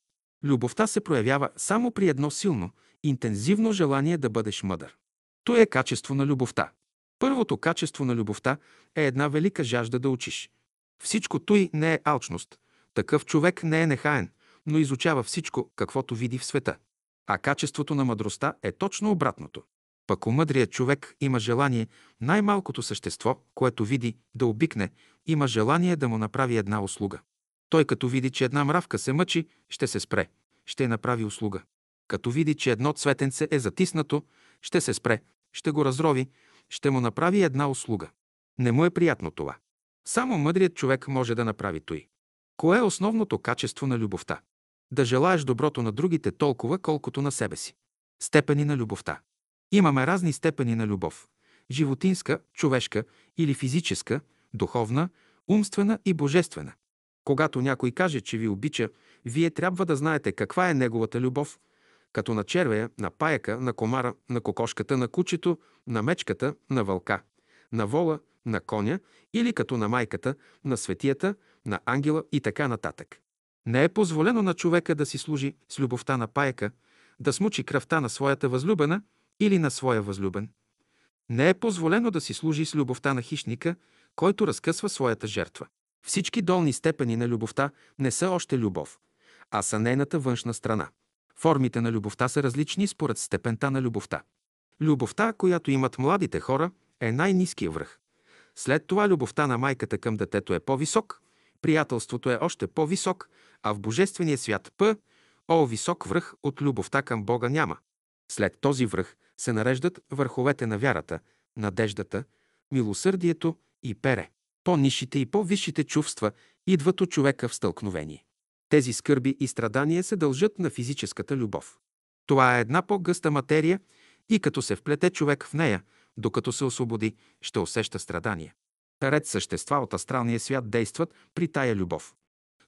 Любовта се проявява само при едно силно, интензивно желание да бъдеш мъдър. То е качество на любовта. Първото качество на любовта е една велика жажда да учиш. Всичко той не е алчност. Такъв човек не е нехаен, но изучава всичко, каквото види в света. А качеството на мъдростта е точно обратното. Пък у мъдрия човек има желание най-малкото същество, което види, да обикне, има желание да му направи една услуга. Той като види, че една мравка се мъчи, ще се спре, ще направи услуга. Като види, че едно цветенце е затиснато, ще се спре, ще го разрови, ще му направи една услуга. Не му е приятно това. Само мъдрият човек може да направи той. Кое е основното качество на любовта? Да желаеш доброто на другите толкова, колкото на себе си. Степени на любовта. Имаме разни степени на любов. Животинска, човешка или физическа, духовна, умствена и божествена. Когато някой каже, че ви обича, вие трябва да знаете каква е неговата любов, като на червея, на паяка, на комара, на кокошката, на кучето, на мечката, на вълка, на вола, на коня или като на майката, на светията, на ангела и така нататък. Не е позволено на човека да си служи с любовта на паяка, да смучи кръвта на своята възлюбена или на своя възлюбен. Не е позволено да си служи с любовта на хищника, който разкъсва своята жертва. Всички долни степени на любовта не са още любов, а са нейната външна страна. Формите на любовта са различни според степента на любовта. Любовта, която имат младите хора, е най-низкия връх. След това любовта на майката към детето е по-висок, приятелството е още по-висок, а в Божествения свят П, О, висок връх от любовта към Бога няма. След този връх се нареждат върховете на вярата, надеждата, милосърдието и пере. По-нишите и по-висшите чувства идват от човека в стълкновение. Тези скърби и страдания се дължат на физическата любов. Това е една по-гъста материя и като се вплете човек в нея, докато се освободи, ще усеща страдания. Ред същества от астралния свят действат при тая любов.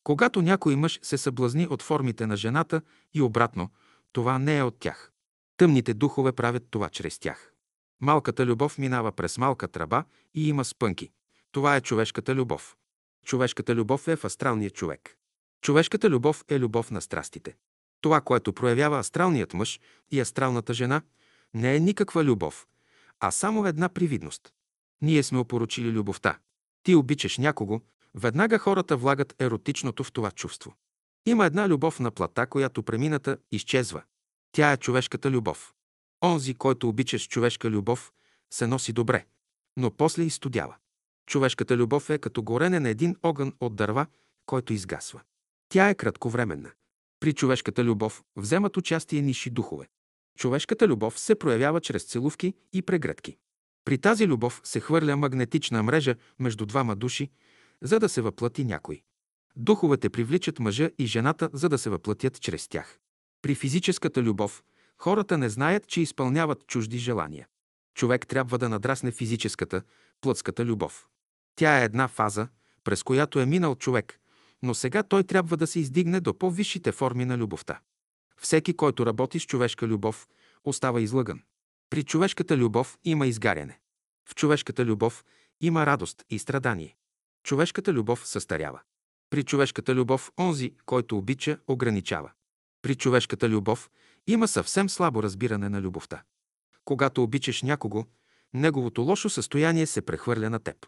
Когато някой мъж се съблазни от формите на жената и обратно, това не е от тях. Тъмните духове правят това чрез тях. Малката любов минава през малка тръба и има спънки. Това е човешката любов. Човешката любов е в астралния човек. Човешката любов е любов на страстите. Това, което проявява астралният мъж и астралната жена, не е никаква любов, а само една привидност. Ние сме опорочили любовта. Ти обичаш някого, веднага хората влагат еротичното в това чувство. Има една любов на плата, която премината изчезва. Тя е човешката любов. Онзи, който обича с човешка любов, се носи добре, но после изстудява. Човешката любов е като горене на един огън от дърва, който изгасва. Тя е кратковременна. При човешката любов вземат участие ниши духове. Човешката любов се проявява чрез целувки и прегръдки. При тази любов се хвърля магнетична мрежа между двама души, за да се въплати някой. Духовете привличат мъжа и жената, за да се въплатят чрез тях. При физическата любов хората не знаят, че изпълняват чужди желания. Човек трябва да надрасне физическата, плътската любов. Тя е една фаза, през която е минал човек, но сега той трябва да се издигне до по-висшите форми на любовта. Всеки, който работи с човешка любов, остава излъган. При човешката любов има изгаряне. В човешката любов има радост и страдание. Човешката любов състарява. При човешката любов онзи, който обича, ограничава. При човешката любов има съвсем слабо разбиране на любовта. Когато обичаш някого, неговото лошо състояние се прехвърля на теб.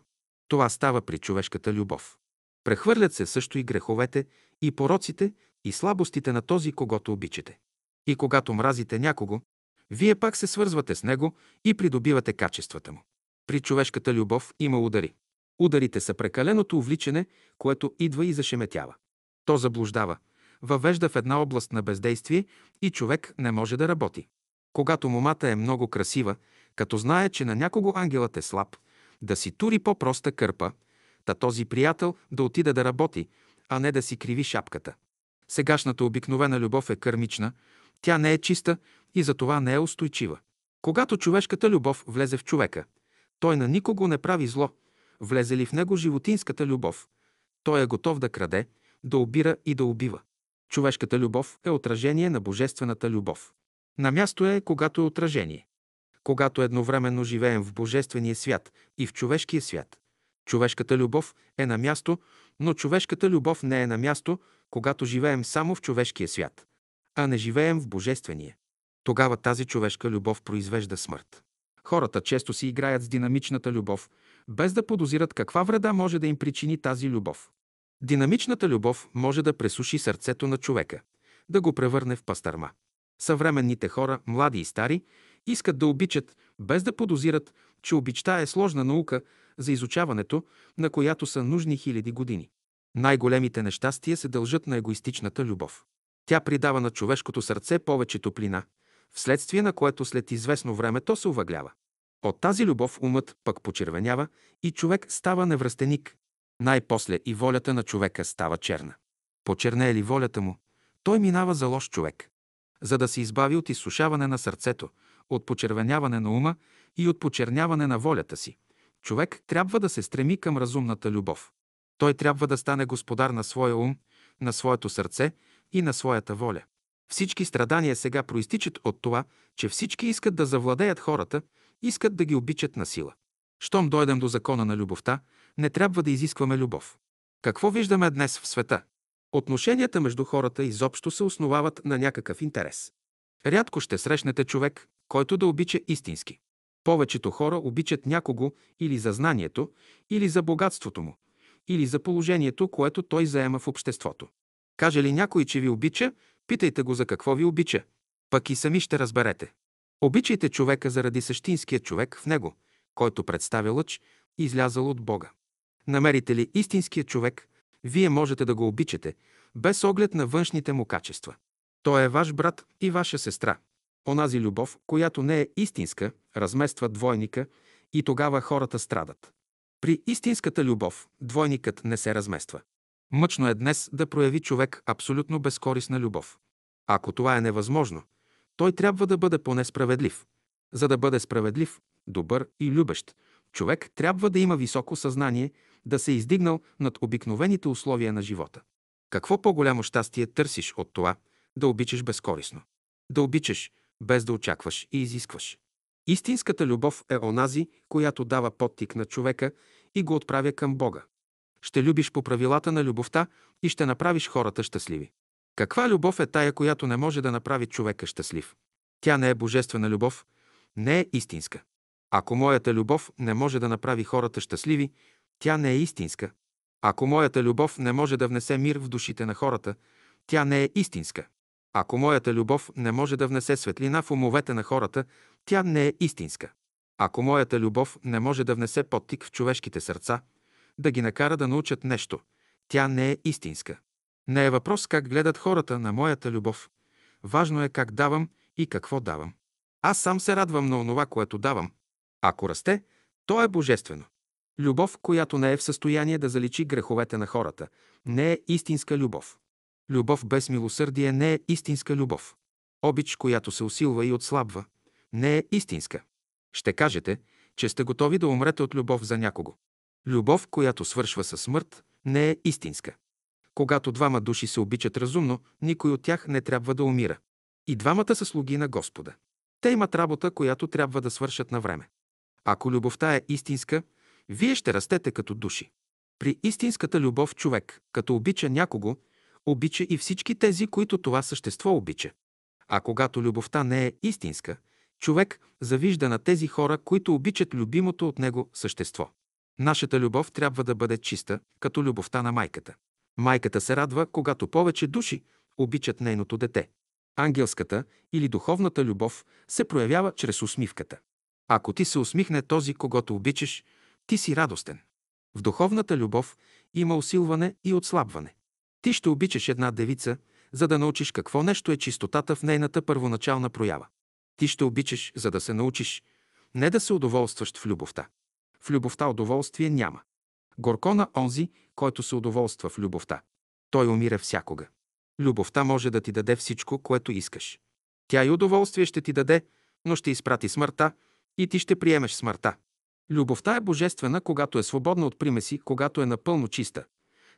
Това става при човешката любов. Прехвърлят се също и греховете, и пороците, и слабостите на този, когато обичате. И когато мразите някого, вие пак се свързвате с него и придобивате качествата му. При човешката любов има удари. Ударите са прекаленото увличане, което идва и зашеметява. То заблуждава, въвежда в една област на бездействие и човек не може да работи. Когато момата е много красива, като знае, че на някого ангелът е слаб, да си тури по-проста кърпа – та този приятел да отида да работи, а не да си криви шапката. Сегашната обикновена любов е кърмична, тя не е чиста и затова не е устойчива. Когато човешката любов влезе в човека, той на никого не прави зло. Влезе ли в него животинската любов, той е готов да краде, да обира и да убива. Човешката любов е отражение на божествената любов. На място е, когато е отражение. Когато едновременно живеем в божествения свят и в човешкия свят. Човешката любов е на място, но човешката любов не е на място, когато живеем само в човешкия свят, а не живеем в божествения. Тогава тази човешка любов произвежда смърт. Хората често си играят с динамичната любов, без да подозират каква вреда може да им причини тази любов. Динамичната любов може да пресуши сърцето на човека, да го превърне в пастърма. Съвременните хора, млади и стари, искат да обичат, без да подозират, че обичта е сложна наука, за изучаването, на която са нужни хиляди години. Най-големите нещастия се дължат на егоистичната любов. Тя придава на човешкото сърце повече топлина, вследствие на което след известно време то се увъглява. От тази любов умът пък почервенява и човек става невръстеник. Най-после и волята на човека става черна. Почернее ли волята му, той минава за лош човек. За да се избави от изсушаване на сърцето, от почервеняване на ума и от почерняване на волята си, Човек трябва да се стреми към разумната любов. Той трябва да стане господар на своя ум, на своето сърце и на своята воля. Всички страдания сега проистичат от това, че всички искат да завладеят хората, искат да ги обичат на сила. Щом дойдем до закона на любовта, не трябва да изискваме любов. Какво виждаме днес в света? Отношенията между хората изобщо се основават на някакъв интерес. Рядко ще срещнете човек, който да обича истински. Повечето хора обичат някого или за знанието, или за богатството му, или за положението, което той заема в обществото. Каже ли някой, че ви обича, питайте го за какво ви обича. Пък и сами ще разберете. Обичайте човека заради същинския човек в него, който представя лъч, излязал от Бога. Намерите ли истинския човек, вие можете да го обичате, без оглед на външните му качества. Той е ваш брат и ваша сестра. Онази любов, която не е истинска, размества двойника и тогава хората страдат. При истинската любов двойникът не се размества. Мъчно е днес да прояви човек абсолютно безкорисна любов. Ако това е невъзможно, той трябва да бъде поне справедлив. За да бъде справедлив, добър и любещ, човек трябва да има високо съзнание, да се е издигнал над обикновените условия на живота. Какво по-голямо щастие търсиш от това да обичаш безкорисно? Да обичаш, без да очакваш и изискваш. Истинската любов е онази, която дава подтик на човека и го отправя към Бога. Ще любиш по правилата на любовта и ще направиш хората щастливи. Каква любов е тая, която не може да направи човека щастлив? Тя не е божествена любов, не е истинска. Ако моята любов не може да направи хората щастливи, тя не е истинска. Ако моята любов не може да внесе мир в душите на хората, тя не е истинска. Ако моята любов не може да внесе светлина в умовете на хората, тя не е истинска. Ако моята любов не може да внесе подтик в човешките сърца, да ги накара да научат нещо, тя не е истинска. Не е въпрос как гледат хората на моята любов. Важно е как давам и какво давам. Аз сам се радвам на онова, което давам. Ако расте, то е божествено. Любов, която не е в състояние да заличи греховете на хората, не е истинска любов. Любов без милосърдие не е истинска любов. Обич, която се усилва и отслабва, не е истинска. Ще кажете, че сте готови да умрете от любов за някого. Любов, която свършва със смърт, не е истинска. Когато двама души се обичат разумно, никой от тях не трябва да умира. И двамата са слуги на Господа. Те имат работа, която трябва да свършат на време. Ако любовта е истинска, вие ще растете като души. При истинската любов човек, като обича някого, Обича и всички тези, които това същество обича. А когато любовта не е истинска, човек завижда на тези хора, които обичат любимото от него същество. Нашата любов трябва да бъде чиста, като любовта на майката. Майката се радва, когато повече души обичат нейното дете. Ангелската или духовната любов се проявява чрез усмивката. Ако ти се усмихне този, когато обичаш, ти си радостен. В духовната любов има усилване и отслабване. Ти ще обичаш една девица, за да научиш какво нещо е чистотата в нейната първоначална проява. Ти ще обичаш, за да се научиш, не да се удоволстваш в любовта. В любовта удоволствие няма. Горко на онзи, който се удоволства в любовта. Той умира всякога. Любовта може да ти даде всичко, което искаш. Тя и удоволствие ще ти даде, но ще изпрати смъртта и ти ще приемеш смъртта. Любовта е божествена, когато е свободна от примеси, когато е напълно чиста,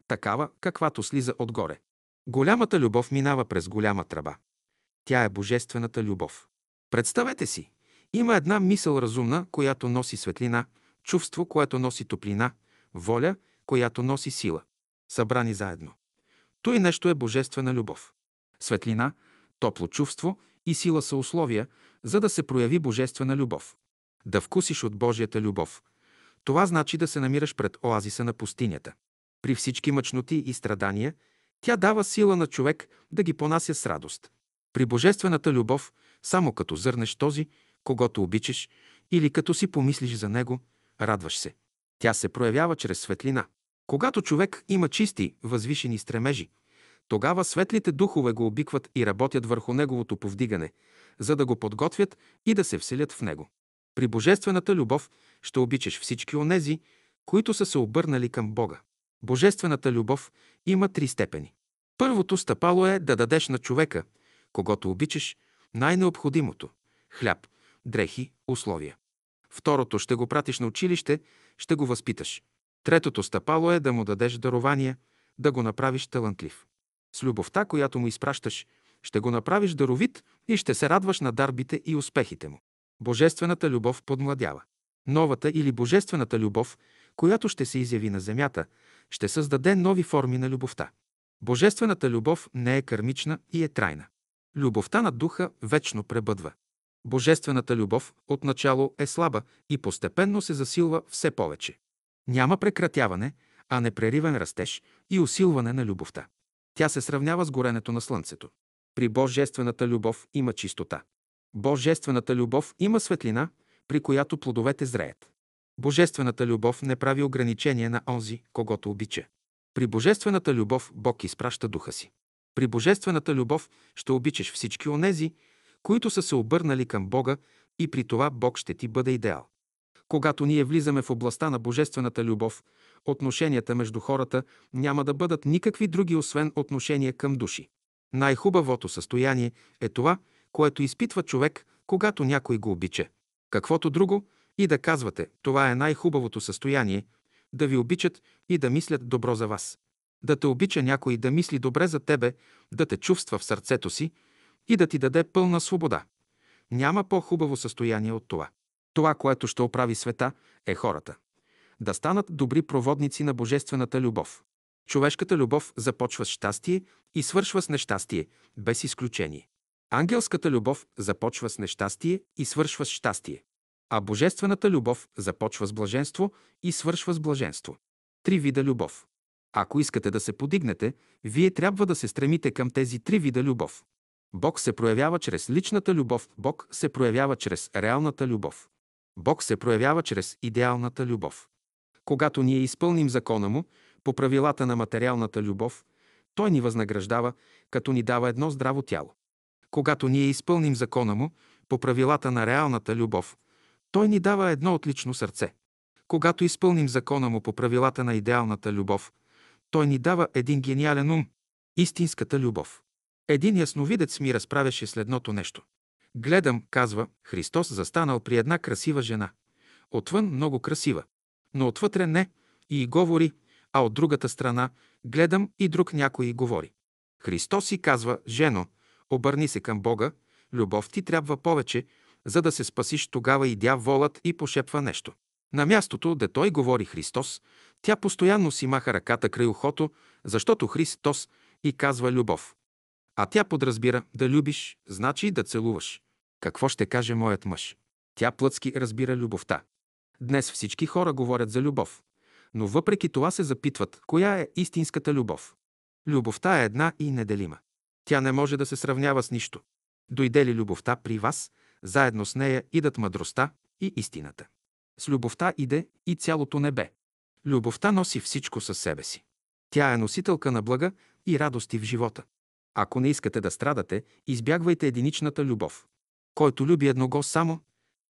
такава, каквато слиза отгоре. Голямата любов минава през голяма тръба. Тя е божествената любов. Представете си, има една мисъл разумна, която носи светлина, чувство, което носи топлина, воля, която носи сила. Събрани заедно. Той нещо е божествена любов. Светлина, топло чувство и сила са условия, за да се прояви божествена любов. Да вкусиш от Божията любов. Това значи да се намираш пред оазиса на пустинята. При всички мъчноти и страдания тя дава сила на човек да ги понася с радост. При божествената любов, само като зърнеш този, когато обичаш, или като си помислиш за него, радваш се. Тя се проявява чрез светлина. Когато човек има чисти, възвишени стремежи, тогава светлите духове го обикват и работят върху неговото повдигане, за да го подготвят и да се вселят в него. При божествената любов ще обичаш всички онези, които са се обърнали към Бога. Божествената любов има три степени. Първото стъпало е да дадеш на човека, когато обичаш, най-необходимото – хляб, дрехи, условия. Второто – ще го пратиш на училище, ще го възпиташ. Третото стъпало е да му дадеш дарования, да го направиш талантлив. С любовта, която му изпращаш, ще го направиш даровит и ще се радваш на дарбите и успехите му. Божествената любов подмладява. Новата или божествената любов, която ще се изяви на земята – ще създаде нови форми на любовта. Божествената любов не е кармична и е трайна. Любовта на духа вечно пребъдва. Божествената любов отначало е слаба и постепенно се засилва все повече. Няма прекратяване, а непреривен растеж и усилване на любовта. Тя се сравнява с горенето на слънцето. При Божествената любов има чистота. Божествената любов има светлина, при която плодовете зреят. Божествената любов не прави ограничение на онзи, когато обича. При Божествената любов Бог изпраща духа си. При Божествената любов ще обичаш всички онези, които са се обърнали към Бога и при това Бог ще ти бъде идеал. Когато ние влизаме в областта на Божествената любов, отношенията между хората няма да бъдат никакви други, освен отношения към души. Най-хубавото състояние е това, което изпитва човек, когато някой го обича. Каквото друго – и да казвате, това е най-хубавото състояние, да ви обичат и да мислят добро за вас. Да те обича някой, да мисли добре за тебе, да те чувства в сърцето си и да ти даде пълна свобода. Няма по-хубаво състояние от това. Това, което ще оправи света, е хората. Да станат добри проводници на божествената любов. Човешката любов започва с щастие и свършва с нещастие, без изключение. Ангелската любов започва с нещастие и свършва с щастие. А божествената любов започва с блаженство и свършва с блаженство. Три вида любов. Ако искате да се подигнете, вие трябва да се стремите към тези три вида любов. Бог се проявява чрез личната любов, Бог се проявява чрез реалната любов. Бог се проявява чрез идеалната любов. Когато ние изпълним закона му, по правилата на материалната любов, той ни възнаграждава, като ни дава едно здраво тяло. Когато ние изпълним закона му, по правилата на реалната любов, той ни дава едно отлично сърце. Когато изпълним закона му по правилата на идеалната любов, той ни дава един гениален ум – истинската любов. Един ясновидец ми разправяше следното нещо. Гледам, казва, Христос застанал при една красива жена. Отвън много красива, но отвътре не и говори, а от другата страна гледам и друг някой и говори. Христос си казва, жено, обърни се към Бога, любов ти трябва повече, за да се спасиш, тогава идя волът и пошепва нещо. На мястото, де той говори Христос, тя постоянно си маха ръката край ухото, защото Христос и казва любов. А тя подразбира да любиш, значи да целуваш. Какво ще каже моят мъж? Тя плъцки разбира любовта. Днес всички хора говорят за любов, но въпреки това се запитват, коя е истинската любов. Любовта е една и неделима. Тя не може да се сравнява с нищо. Дойде ли любовта при вас – заедно с нея идат мъдростта и истината. С любовта иде и цялото небе. Любовта носи всичко със себе си. Тя е носителка на блага и радости в живота. Ако не искате да страдате, избягвайте единичната любов. Който люби едного само,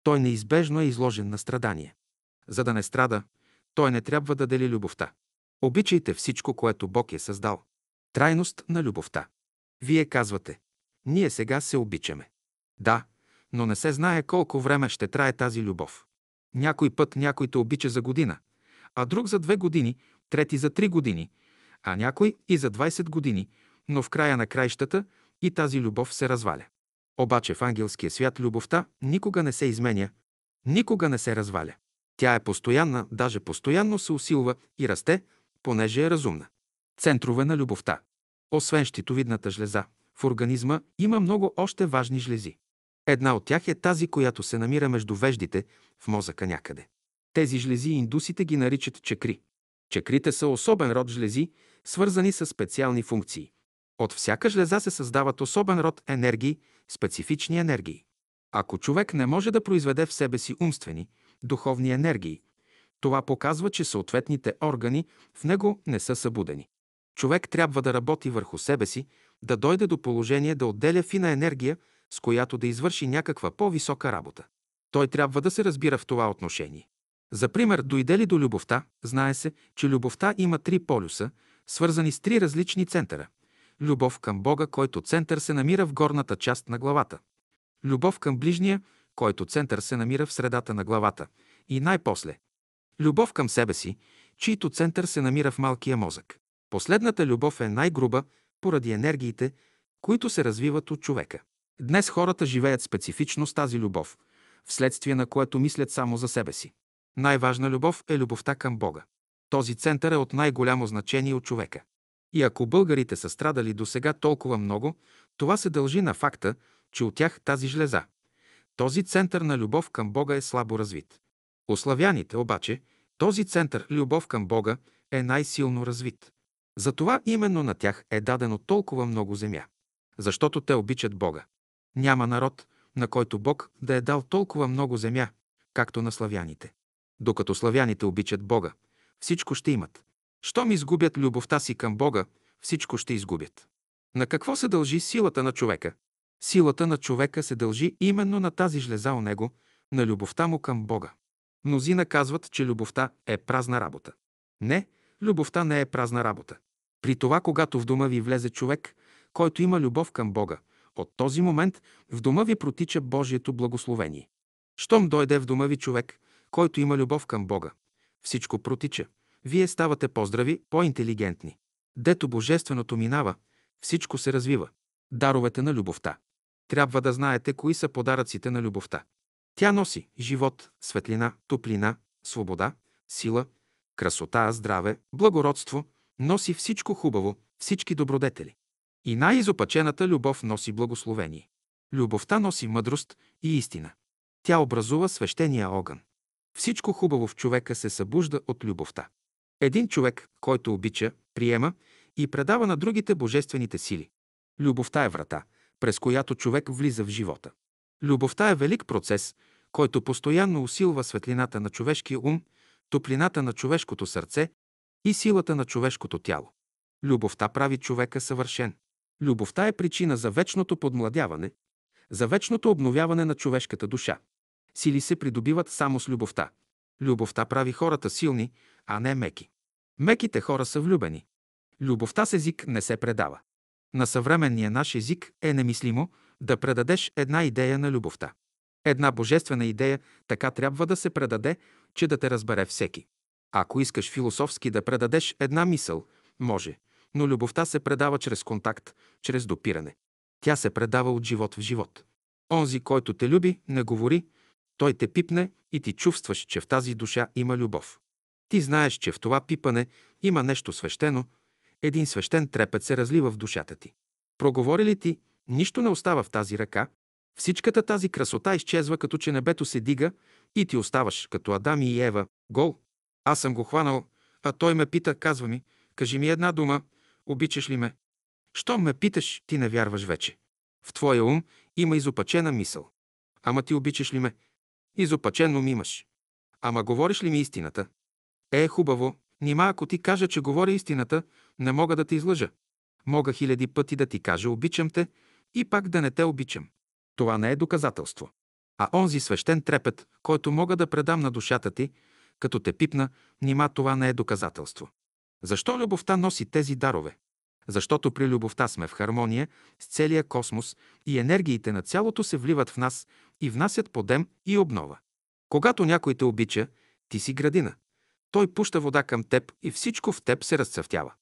той неизбежно е изложен на страдание. За да не страда, той не трябва да дели любовта. Обичайте всичко, което Бог е създал. Трайност на любовта. Вие казвате, ние сега се обичаме. Да, но не се знае колко време ще трае тази любов. Някой път някой те обича за година, а друг за две години, трети за три години, а някой и за 20 години, но в края на краищата и тази любов се разваля. Обаче в ангелския свят любовта никога не се изменя, никога не се разваля. Тя е постоянна, даже постоянно се усилва и расте, понеже е разумна. Центрове на любовта. Освен щитовидната жлеза, в организма има много още важни жлези. Една от тях е тази, която се намира между веждите в мозъка някъде. Тези жлези индусите ги наричат чакри. Чакрите са особен род жлези, свързани с специални функции. От всяка жлеза се създават особен род енергии, специфични енергии. Ако човек не може да произведе в себе си умствени, духовни енергии, това показва, че съответните органи в него не са събудени. Човек трябва да работи върху себе си, да дойде до положение да отделя фина енергия, с която да извърши някаква по-висока работа. Той трябва да се разбира в това отношение. За пример, дойде ли до любовта, знае се, че любовта има три полюса, свързани с три различни центъра. Любов към Бога, който център се намира в горната част на главата. Любов към ближния, който център се намира в средата на главата. И най-после – любов към себе си, чийто център се намира в малкия мозък. Последната любов е най-груба поради енергиите, които се развиват от човека. Днес хората живеят специфично с тази любов, вследствие на което мислят само за себе си. Най-важна любов е любовта към Бога. Този център е от най-голямо значение от човека. И ако българите са страдали до сега толкова много, това се дължи на факта, че от тях тази жлеза, този център на любов към Бога е слабо развит. У славяните обаче, този център любов към Бога е най-силно развит. Затова именно на тях е дадено толкова много земя. Защото те обичат Бога. Няма народ, на който Бог да е дал толкова много земя, както на славяните. Докато славяните обичат Бога, всичко ще имат. Щом изгубят любовта си към Бога, всичко ще изгубят. На какво се дължи силата на човека? Силата на човека се дължи именно на тази жлеза у него, на любовта му към Бога. Мнозина казват, че любовта е празна работа. Не, любовта не е празна работа. При това, когато в дома ви влезе човек, който има любов към Бога – от този момент в дома ви протича Божието благословение. Щом дойде в дома ви човек, който има любов към Бога, всичко протича. Вие ставате по-здрави, по-интелигентни. Дето божественото минава, всичко се развива. Даровете на любовта. Трябва да знаете кои са подаръците на любовта. Тя носи живот, светлина, топлина, свобода, сила, красота, здраве, благородство, носи всичко хубаво, всички добродетели. И най-изопачената любов носи благословение. Любовта носи мъдрост и истина. Тя образува свещения огън. Всичко хубаво в човека се събужда от любовта. Един човек, който обича, приема и предава на другите божествените сили. Любовта е врата, през която човек влиза в живота. Любовта е велик процес, който постоянно усилва светлината на човешкия ум, топлината на човешкото сърце и силата на човешкото тяло. Любовта прави човека съвършен. Любовта е причина за вечното подмладяване, за вечното обновяване на човешката душа. Сили се придобиват само с любовта. Любовта прави хората силни, а не меки. Меките хора са влюбени. Любовта с език не се предава. На съвременния наш език е немислимо да предадеш една идея на любовта. Една божествена идея така трябва да се предаде, че да те разбере всеки. Ако искаш философски да предадеш една мисъл, може – но любовта се предава чрез контакт, чрез допиране. Тя се предава от живот в живот. Онзи, който те люби, не говори, той те пипне и ти чувстваш, че в тази душа има любов. Ти знаеш, че в това пипане има нещо свещено, един свещен трепет се разлива в душата ти. Проговори ли ти, нищо не остава в тази ръка, всичката тази красота изчезва, като че небето се дига и ти оставаш, като Адам и Ева, гол. Аз съм го хванал, а той ме пита, казва ми, кажи ми една дума, Обичаш ли ме? Щом ме питаш, ти не вярваш вече. В твоя ум има изопачена мисъл. Ама ти обичаш ли ме? Изопачен ум имаш. Ама говориш ли ми истината? Е, хубаво, нима ако ти кажа, че говоря истината, не мога да те излъжа. Мога хиляди пъти да ти кажа обичам те и пак да не те обичам. Това не е доказателство. А онзи свещен трепет, който мога да предам на душата ти, като те пипна, нима това не е доказателство. Защо любовта носи тези дарове? Защото при любовта сме в хармония с целия космос и енергиите на цялото се вливат в нас и внасят подем и обнова. Когато някой те обича, ти си градина. Той пуща вода към теб и всичко в теб се разцъфтява.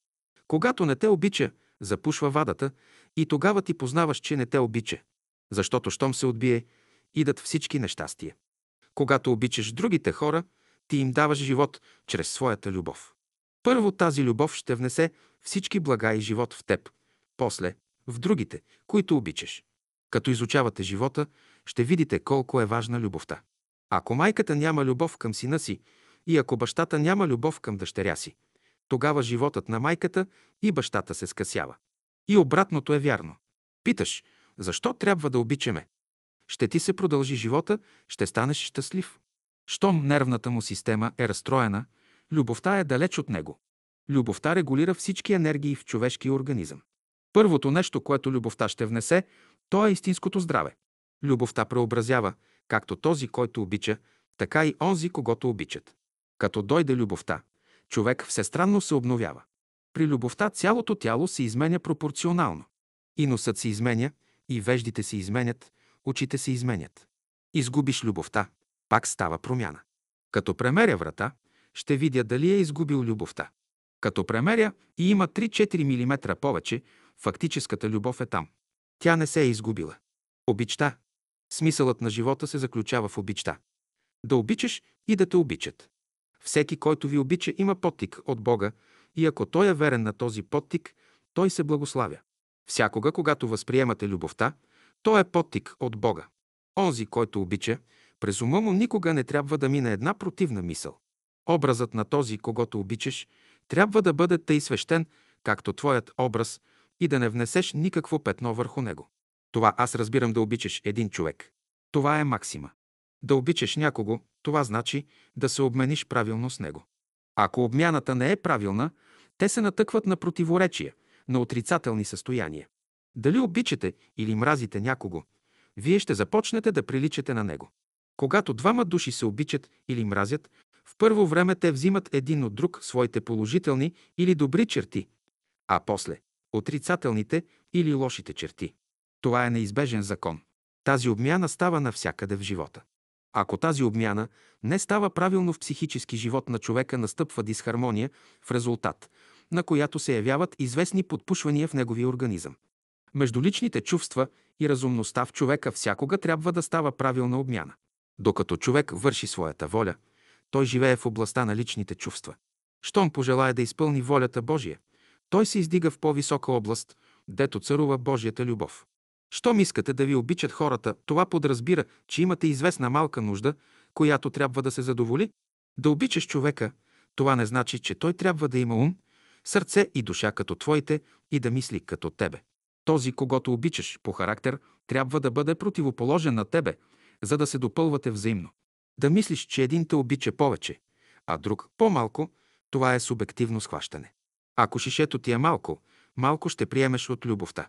Когато не те обича, запушва вадата и тогава ти познаваш, че не те обича, защото щом се отбие, идат всички нещастия. Когато обичаш другите хора, ти им даваш живот чрез своята любов. Първо тази любов ще внесе всички блага и живот в теб, после в другите, които обичаш. Като изучавате живота, ще видите колко е важна любовта. Ако майката няма любов към сина си и ако бащата няма любов към дъщеря си, тогава животът на майката и бащата се скъсява. И обратното е вярно. Питаш, защо трябва да обичаме? Ще ти се продължи живота, ще станеш щастлив. Щом нервната му система е разстроена – Любовта е далеч от него. Любовта регулира всички енергии в човешкия организъм. Първото нещо, което любовта ще внесе, то е истинското здраве. Любовта преобразява както този, който обича, така и онзи, когато обичат. Като дойде любовта, човек всестранно се обновява. При любовта цялото тяло се изменя пропорционално. И носът се изменя, и веждите се изменят, очите се изменят. Изгубиш любовта, пак става промяна. Като премеря врата, ще видя дали е изгубил любовта. Като премеря и има 3-4 мм повече, фактическата любов е там. Тя не се е изгубила. Обичта. Смисълът на живота се заключава в обичта. Да обичаш и да те обичат. Всеки, който ви обича, има подтик от Бога и ако той е верен на този подтик, той се благославя. Всякога, когато възприемате любовта, той е подтик от Бога. Онзи, който обича, през ума му никога не трябва да мине една противна мисъл. Образът на този, когато обичаш, трябва да бъде тъй свещен, както твоят образ, и да не внесеш никакво петно върху него. Това аз разбирам да обичаш един човек. Това е максима. Да обичаш някого, това значи да се обмениш правилно с него. Ако обмяната не е правилна, те се натъкват на противоречия, на отрицателни състояния. Дали обичате или мразите някого, вие ще започнете да приличате на него. Когато двама души се обичат или мразят, в първо време те взимат един от друг своите положителни или добри черти, а после – отрицателните или лошите черти. Това е неизбежен закон. Тази обмяна става навсякъде в живота. Ако тази обмяна не става правилно в психически живот на човека, настъпва дисхармония в резултат, на която се явяват известни подпушвания в неговия организъм. Между личните чувства и разумността в човека всякога трябва да става правилна обмяна. Докато човек върши своята воля – той живее в областта на личните чувства. Щом пожелая да изпълни волята Божия, той се издига в по-висока област, дето царува Божията любов. Щом искате да ви обичат хората, това подразбира, че имате известна малка нужда, която трябва да се задоволи. Да обичаш човека, това не значи, че той трябва да има ум, сърце и душа като твоите и да мисли като тебе. Този, когато обичаш по характер, трябва да бъде противоположен на тебе, за да се допълвате взаимно. Да мислиш, че един те обича повече, а друг по-малко, това е субективно схващане. Ако шишето ти е малко, малко ще приемеш от любовта.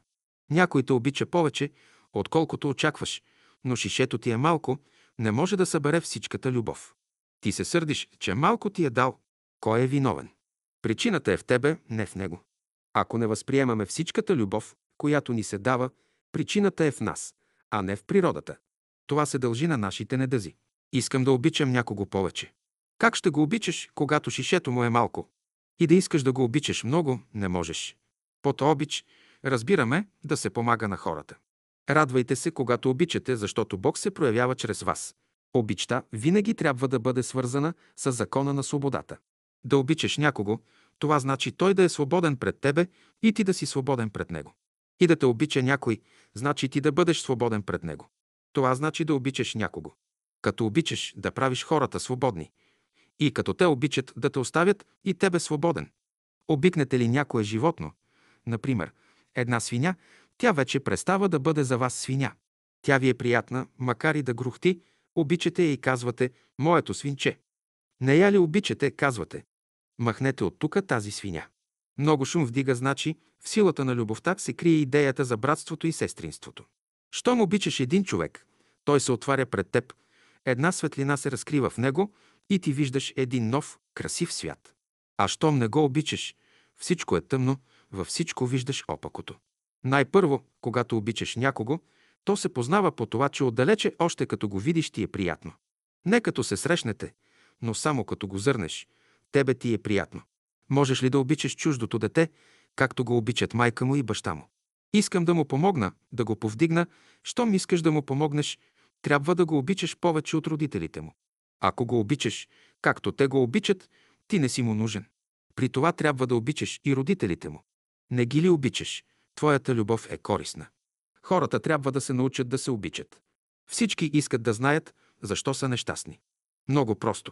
Някой те обича повече, отколкото очакваш, но шишето ти е малко, не може да събере всичката любов. Ти се сърдиш, че малко ти е дал. Кой е виновен? Причината е в тебе, не в него. Ако не възприемаме всичката любов, която ни се дава, причината е в нас, а не в природата. Това се дължи на нашите недъзи. Искам да обичам някого повече. Как ще го обичаш, когато шишето му е малко? И да искаш да го обичаш много, не можеш. Под обич разбираме да се помага на хората. Радвайте се, когато обичате, защото Бог се проявява чрез вас. Обичта винаги трябва да бъде свързана с закона на свободата. Да обичаш някого, това значи той да е свободен пред тебе и ти да си свободен пред него. И да те обича някой, значи ти да бъдеш свободен пред него. Това значи да обичаш някого като обичаш да правиш хората свободни и като те обичат да те оставят и тебе свободен. Обикнете ли някое животно, например, една свиня, тя вече престава да бъде за вас свиня. Тя ви е приятна, макар и да грухти, обичате я и казвате «Моето свинче». Не я ли обичате, казвате «Махнете от тука тази свиня». Много шум вдига, значи в силата на любовта се крие идеята за братството и сестринството. Щом обичаш един човек, той се отваря пред теб – Една светлина се разкрива в него и ти виждаш един нов, красив свят. А щом не го обичаш, всичко е тъмно, във всичко виждаш опакото. Най-първо, когато обичаш някого, то се познава по това, че отдалече още като го видиш ти е приятно. Не като се срещнете, но само като го зърнеш, тебе ти е приятно. Можеш ли да обичаш чуждото дете, както го обичат майка му и баща му? Искам да му помогна, да го повдигна, щом искаш да му помогнеш, трябва да го обичаш повече от родителите му. Ако го обичаш, както те го обичат, ти не си му нужен. При това трябва да обичаш и родителите му. Не ги ли обичаш? Твоята любов е корисна. Хората трябва да се научат да се обичат. Всички искат да знаят защо са нещастни. Много просто.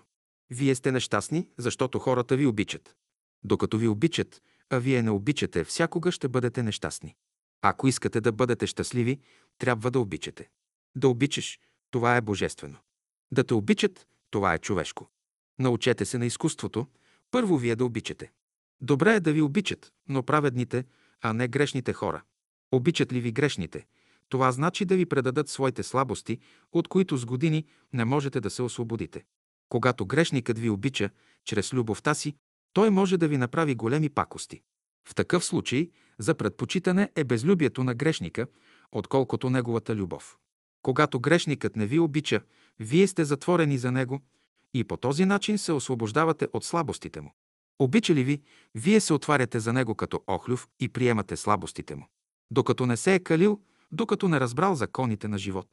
Вие сте нещастни, защото хората ви обичат. Докато ви обичат, а вие не обичате, всякога ще бъдете нещастни. Ако искате да бъдете щастливи, трябва да обичате. Да обичаш – това е божествено. Да те обичат – това е човешко. Научете се на изкуството, първо вие да обичате. Добре е да ви обичат, но праведните, а не грешните хора. Обичат ли ви грешните? Това значи да ви предадат своите слабости, от които с години не можете да се освободите. Когато грешникът ви обича, чрез любовта си, той може да ви направи големи пакости. В такъв случай за предпочитане е безлюбието на грешника, отколкото неговата любов. Когато грешникът не ви обича, вие сте затворени за него и по този начин се освобождавате от слабостите му. Обича ли ви, вие се отваряте за него като охлюв и приемате слабостите му. Докато не се е калил, докато не разбрал законите на живот,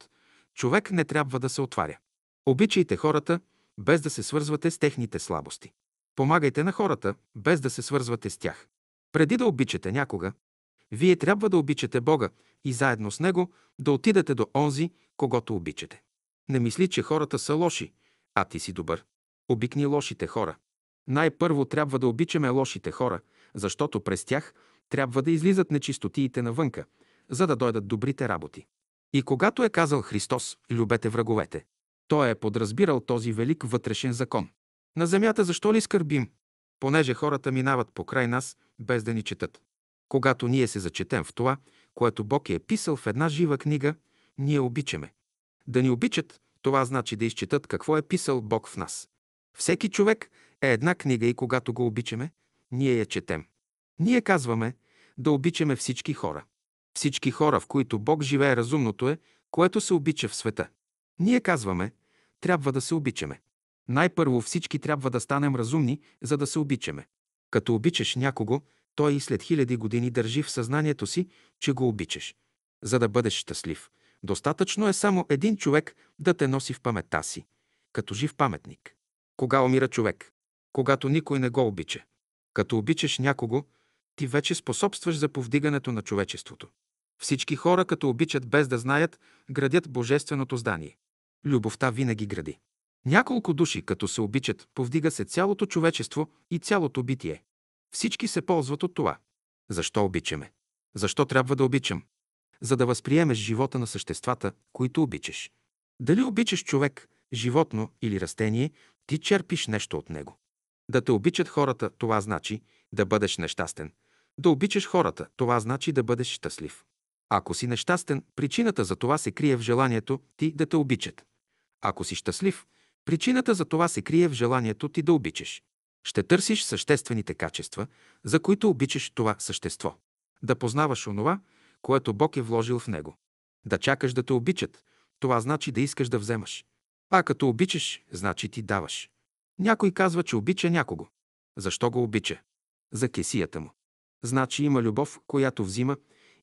човек не трябва да се отваря. Обичайте хората, без да се свързвате с техните слабости. Помагайте на хората, без да се свързвате с тях. Преди да обичате някога, вие трябва да обичате Бога и заедно с него да отидете до онзи, когато обичате. Не мисли, че хората са лоши, а ти си добър. Обикни лошите хора. Най-първо трябва да обичаме лошите хора, защото през тях трябва да излизат нечистотиите навънка, за да дойдат добрите работи. И когато е казал Христос «Любете враговете», той е подразбирал този велик вътрешен закон. На земята защо ли скърбим? Понеже хората минават покрай нас, без да ни четат. Когато ние се зачетем в това, което Бог е писал в една жива книга, ние обичаме. Да ни обичат, това значи да изчитат какво е писал Бог в нас. Всеки човек е една книга и когато го обичаме, ние я четем. Ние казваме да обичаме всички хора. Всички хора, в които Бог живее разумното е, което се обича в света. Ние казваме, трябва да се обичаме. Най-първо всички трябва да станем разумни, за да се обичаме. Като обичаш някого, той и след хиляди години държи в съзнанието си, че го обичаш. За да бъдеш щастлив, достатъчно е само един човек да те носи в паметта си, като жив паметник. Кога умира човек? Когато никой не го обича. Като обичаш някого, ти вече способстваш за повдигането на човечеството. Всички хора, като обичат без да знаят, градят божественото здание. Любовта винаги гради. Няколко души, като се обичат, повдига се цялото човечество и цялото битие. Всички се ползват от това. Защо обичаме? Защо трябва да обичам? За да възприемеш живота на съществата, които обичаш. Дали обичаш човек, животно или растение, ти черпиш нещо от него. Да те обичат хората, това значи да бъдеш нещастен. Да обичаш хората, това значи да бъдеш щастлив. Ако си нещастен, причината за това се крие в желанието ти да те обичат. Ако си щастлив, причината за това се крие в желанието ти да обичаш. Ще търсиш съществените качества, за които обичаш това същество. Да познаваш онова, което Бог е вложил в него. Да чакаш да те обичат, това значи да искаш да вземаш. А като обичаш, значи ти даваш. Някой казва, че обича някого. Защо го обича? За кесията му. Значи има любов, която взима,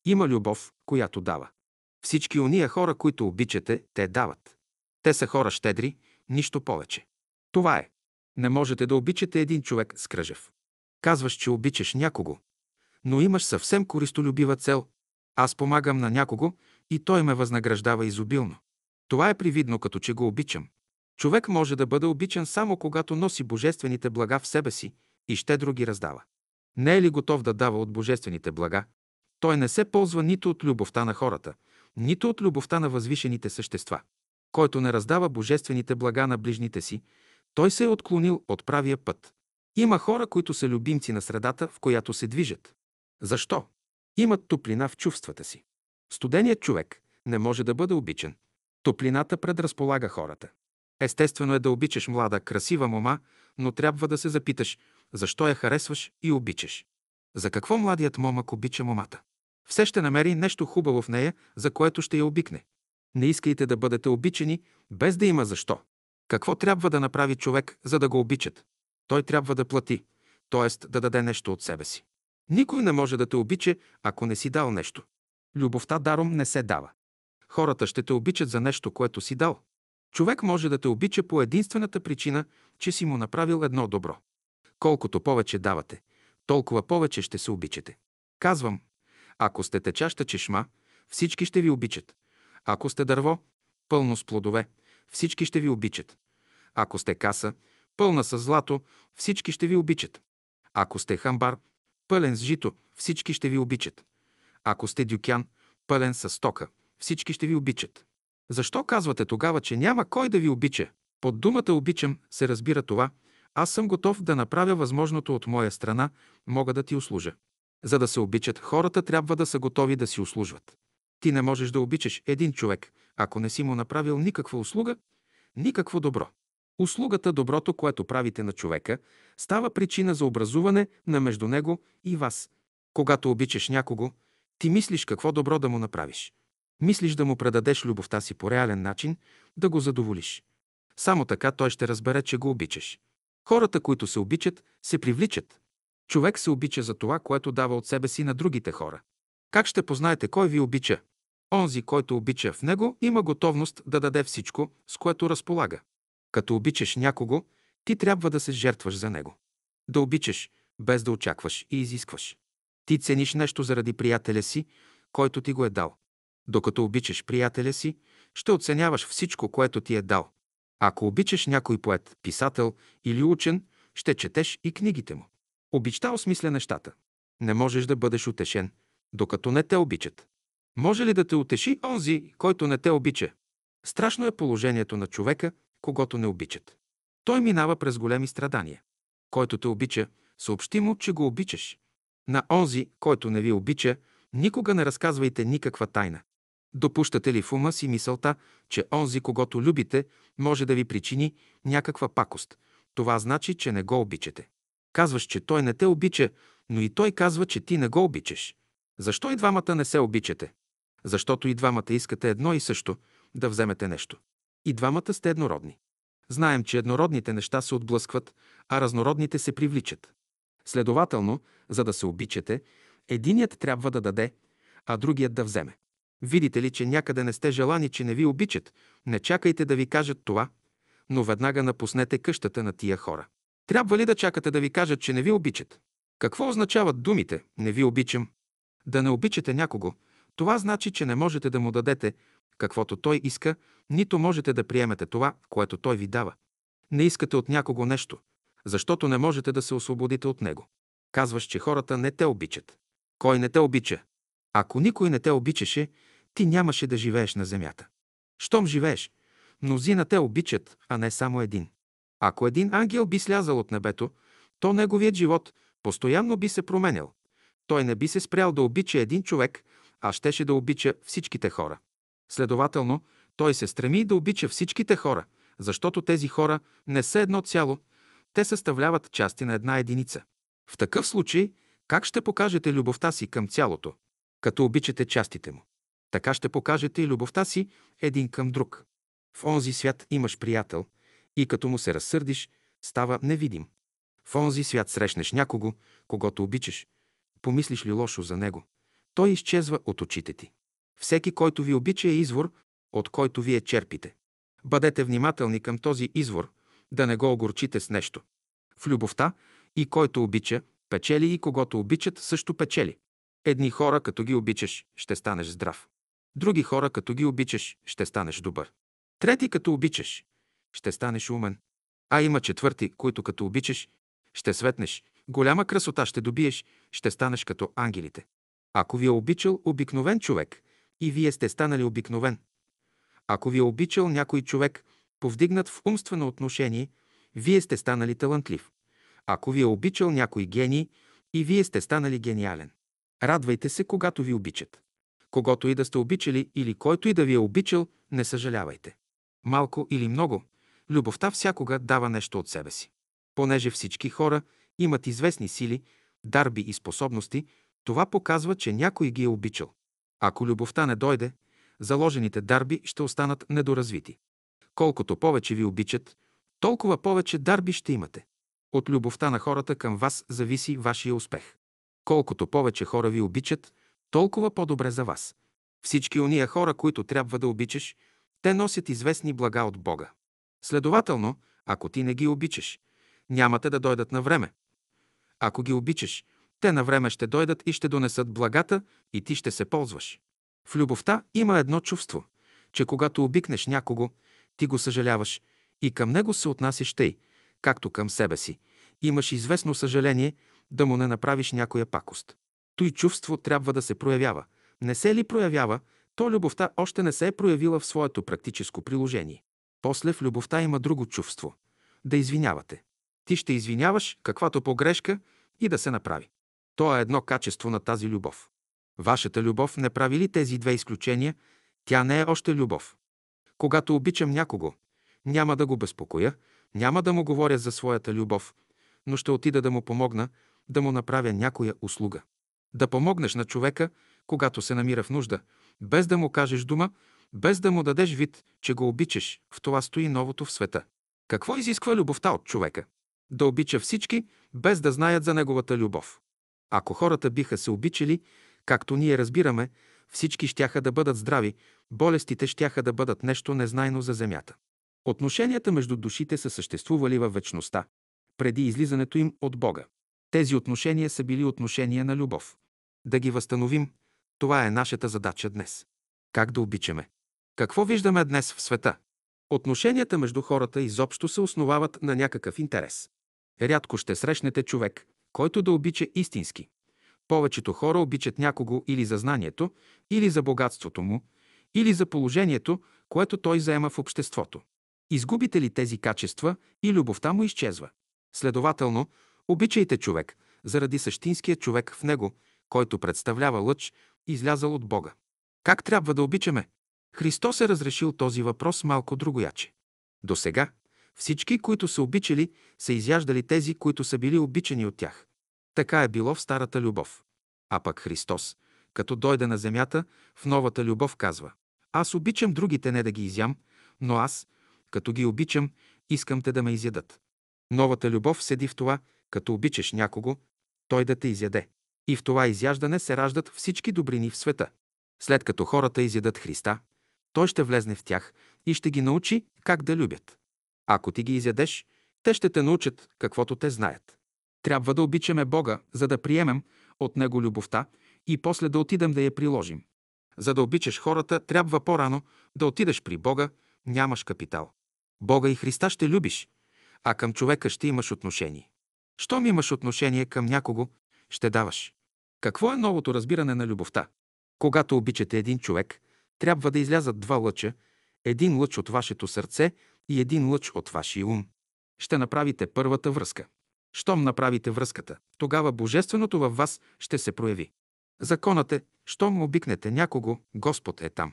има любов, която дава. Всички уния хора, които обичате, те дават. Те са хора щедри, нищо повече. Това е. Не можете да обичате един човек с кръжев. Казваш, че обичаш някого, но имаш съвсем користолюбива цел. Аз помагам на някого и той ме възнаграждава изобилно. Това е привидно, като че го обичам. Човек може да бъде обичан само когато носи божествените блага в себе си и ще други раздава. Не е ли готов да дава от божествените блага? Той не се ползва нито от любовта на хората, нито от любовта на възвишените същества. Който не раздава божествените блага на ближните си, той се е отклонил от правия път. Има хора, които са любимци на средата, в която се движат. Защо? Имат топлина в чувствата си. Студеният човек не може да бъде обичан. Топлината предразполага хората. Естествено е да обичаш млада, красива мома, но трябва да се запиташ защо я харесваш и обичаш. За какво младият момък обича момата? Все ще намери нещо хубаво в нея, за което ще я обикне. Не искайте да бъдете обичани, без да има защо. Какво трябва да направи човек, за да го обичат? Той трябва да плати, т.е. да даде нещо от себе си. Никой не може да те обича, ако не си дал нещо. Любовта даром не се дава. Хората ще те обичат за нещо, което си дал. Човек може да те обича по единствената причина, че си му направил едно добро. Колкото повече давате, толкова повече ще се обичате. Казвам, ако сте течаща чешма, всички ще ви обичат. Ако сте дърво, пълно с плодове, всички ще ви обичат. Ако сте каса, пълна с злато, всички ще ви обичат. Ако сте хамбар, пълен с жито, всички ще ви обичат. Ако сте дюкян, пълен с стока, всички ще ви обичат. Защо казвате тогава, че няма кой да ви обича? Под думата обичам се разбира това, аз съм готов да направя възможното от моя страна, мога да ти услужа. За да се обичат хората, трябва да са готови да си услужват. Ти не можеш да обичаш един човек, ако не си му направил никаква услуга, никакво добро. Услугата, доброто, което правите на човека, става причина за образуване на между него и вас. Когато обичаш някого, ти мислиш какво добро да му направиш. Мислиш да му предадеш любовта си по реален начин, да го задоволиш. Само така той ще разбере, че го обичаш. Хората, които се обичат, се привличат. Човек се обича за това, което дава от себе си на другите хора. Как ще познаете кой ви обича? Онзи, който обича в него, има готовност да даде всичко, с което разполага. Като обичаш някого, ти трябва да се жертваш за него. Да обичаш, без да очакваш и изискваш. Ти цениш нещо заради приятеля си, който ти го е дал. Докато обичаш приятеля си, ще оценяваш всичко, което ти е дал. Ако обичаш някой поет, писател или учен, ще четеш и книгите му. Обичта осмисля нещата. Не можеш да бъдеш утешен, докато не те обичат. Може ли да те утеши онзи, който не те обича? Страшно е положението на човека, когато не обичат. Той минава през големи страдания. Който те обича, съобщи му, че го обичаш. На онзи, който не ви обича, никога не разказвайте никаква тайна. Допущате ли в ума си мисълта, че онзи, когато любите, може да ви причини някаква пакост? Това значи, че не го обичате. Казваш, че той не те обича, но и той казва, че ти не го обичаш. Защо и двамата не се обичате? защото и двамата искате едно и също – да вземете нещо. И двамата сте еднородни. Знаем, че еднородните неща се отблъскват, а разнородните се привличат. Следователно, за да се обичате, единият трябва да даде, а другият да вземе. Видите ли, че някъде не сте желани, че не ви обичат, не чакайте да ви кажат това, но веднага напуснете къщата на тия хора. Трябва ли да чакате да ви кажат, че не ви обичат? Какво означават думите «не ви обичам»? Да не обичате някого, това значи, че не можете да му дадете каквото той иска, нито можете да приемете това, което той ви дава. Не искате от някого нещо, защото не можете да се освободите от него. Казваш, че хората не те обичат. Кой не те обича? Ако никой не те обичаше, ти нямаше да живееш на земята. Щом живееш, мнозина те обичат, а не само един. Ако един ангел би слязал от небето, то неговият живот постоянно би се променял. Той не би се спрял да обича един човек, а щеше да обича всичките хора. Следователно, той се стреми да обича всичките хора, защото тези хора не са едно цяло, те съставляват части на една единица. В такъв случай, как ще покажете любовта си към цялото, като обичате частите му? Така ще покажете и любовта си един към друг. В онзи свят имаш приятел и като му се разсърдиш, става невидим. В онзи свят срещнеш някого, когато обичаш. Помислиш ли лошо за него? Той изчезва от очите ти. Всеки, който ви обича, е извор, от който вие черпите. Бъдете внимателни към този извор, да не го огорчите с нещо. В любовта и който обича, печели и когато обичат, също печели. Едни хора, като ги обичаш, ще станеш здрав. Други хора, като ги обичаш, ще станеш добър. Трети, като обичаш, ще станеш умен. А има четвърти, които като обичаш, ще светнеш, голяма красота ще добиеш, ще станеш като ангелите. Ако ви е обичал обикновен човек, и вие сте станали обикновен. Ако ви е обичал някой човек, повдигнат в умствено отношение, вие сте станали талантлив. Ако ви е обичал някой гений, и вие сте станали гениален. Радвайте се, когато ви обичат. Когато и да сте обичали или който и да ви е обичал, не съжалявайте. Малко или много, любовта всякога дава нещо от себе си. Понеже всички хора имат известни сили, дарби и способности, това показва, че някой ги е обичал. Ако любовта не дойде, заложените дарби ще останат недоразвити. Колкото повече ви обичат, толкова повече дарби ще имате. От любовта на хората към вас зависи вашия успех. Колкото повече хора ви обичат, толкова по-добре за вас. Всички уния хора, които трябва да обичаш, те носят известни блага от Бога. Следователно, ако ти не ги обичаш, нямате да дойдат на време. Ако ги обичаш, те на време ще дойдат и ще донесат благата и ти ще се ползваш. В любовта има едно чувство, че когато обикнеш някого, ти го съжаляваш и към него се отнасяш тъй, както към себе си. Имаш известно съжаление да му не направиш някоя пакост. Той чувство трябва да се проявява. Не се ли проявява, то любовта още не се е проявила в своето практическо приложение. После в любовта има друго чувство – да извинявате. Ти ще извиняваш каквато погрешка и да се направи. То е едно качество на тази любов. Вашата любов не прави ли тези две изключения, тя не е още любов. Когато обичам някого, няма да го безпокоя, няма да му говоря за своята любов, но ще отида да му помогна, да му направя някоя услуга. Да помогнеш на човека, когато се намира в нужда, без да му кажеш дума, без да му дадеш вид, че го обичаш, в това стои новото в света. Какво изисква любовта от човека? Да обича всички, без да знаят за неговата любов. Ако хората биха се обичали, както ние разбираме, всички щяха да бъдат здрави, болестите щяха да бъдат нещо незнайно за земята. Отношенията между душите са съществували във вечността, преди излизането им от Бога. Тези отношения са били отношения на любов. Да ги възстановим, това е нашата задача днес. Как да обичаме? Какво виждаме днес в света? Отношенията между хората изобщо се основават на някакъв интерес. Рядко ще срещнете човек, който да обича истински. Повечето хора обичат някого или за знанието, или за богатството му, или за положението, което той заема в обществото. Изгубите ли тези качества и любовта му изчезва. Следователно, обичайте човек заради същинския човек в него, който представлява лъч, излязал от Бога. Как трябва да обичаме? Христос е разрешил този въпрос малко другояче. До сега, всички, които са обичали, са изяждали тези, които са били обичани от тях. Така е било в старата любов. А пък Христос, като дойде на земята, в новата любов казва «Аз обичам другите не да ги изям, но аз, като ги обичам, искам те да ме изядат». Новата любов седи в това, като обичаш някого, той да те изяде. И в това изяждане се раждат всички добрини в света. След като хората изядат Христа, той ще влезне в тях и ще ги научи как да любят. Ако ти ги изядеш, те ще те научат каквото те знаят. Трябва да обичаме Бога, за да приемем от Него любовта и после да отидем да я приложим. За да обичаш хората, трябва по-рано да отидеш при Бога, нямаш капитал. Бога и Христа ще любиш, а към човека ще имаш отношение. Щом имаш отношение към някого, ще даваш. Какво е новото разбиране на любовта? Когато обичате един човек, трябва да излязат два лъча, един лъч от вашето сърце и един лъч от вашия ум. Ще направите първата връзка. Щом направите връзката, тогава Божественото във вас ще се прояви. Законът е, щом обикнете някого, Господ е там.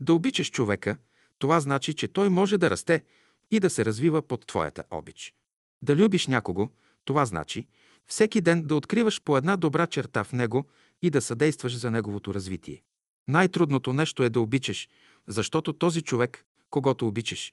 Да обичаш човека, това значи, че той може да расте и да се развива под твоята обич. Да любиш някого, това значи всеки ден да откриваш по една добра черта в него и да съдействаш за неговото развитие. Най-трудното нещо е да обичаш, защото този човек, когато обичаш,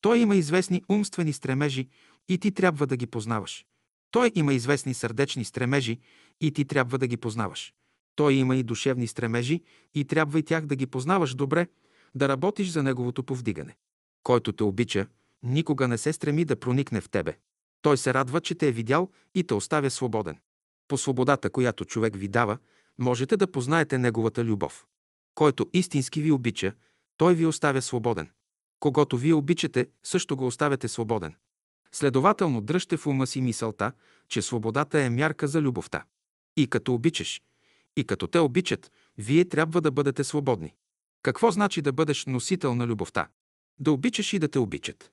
той има известни умствени стремежи и ти трябва да ги познаваш. Той има известни сърдечни стремежи и ти трябва да ги познаваш. Той има и душевни стремежи и трябва и тях да ги познаваш добре, да работиш за неговото повдигане. Който те обича, никога не се стреми да проникне в тебе. Той се радва, че те е видял и те оставя свободен. По свободата, която човек ви дава, можете да познаете неговата любов. Който истински ви обича, той ви оставя свободен. Когато вие обичате, също го оставяте свободен. Следователно дръжте в ума си мисълта, че свободата е мярка за любовта. И като обичаш, и като те обичат, вие трябва да бъдете свободни. Какво значи да бъдеш носител на любовта? Да обичаш и да те обичат.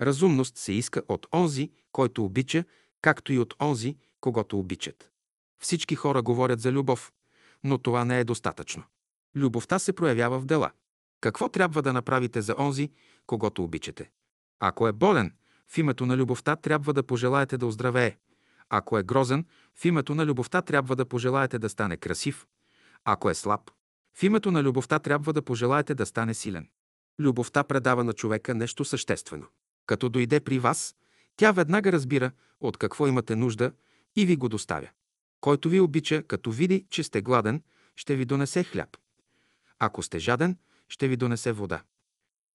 Разумност се иска от онзи, който обича, както и от онзи, когато обичат. Всички хора говорят за любов, но това не е достатъчно. Любовта се проявява в дела. Какво трябва да направите за онзи, когато обичате? Ако е болен, в името на любовта трябва да пожелаете да оздравее. Ако е грозен, в името на любовта трябва да пожелаете да стане красив. Ако е слаб, в името на любовта трябва да пожелаете да стане силен. Любовта предава на човека нещо съществено. Като дойде при вас, тя веднага разбира от какво имате нужда и ви го доставя. Който ви обича, като види, че сте гладен, ще ви донесе хляб. Ако сте жаден, ще ви донесе вода.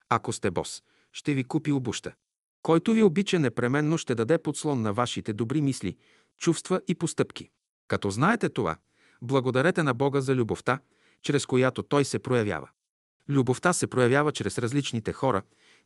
Ако сте бос, ще ви купи обуща. Който ви обича непременно ще даде подслон на вашите добри мисли, чувства и постъпки. Като знаете това, благодарете на Бога за любовта, чрез която Той се проявява. Любовта се проявява чрез различните хора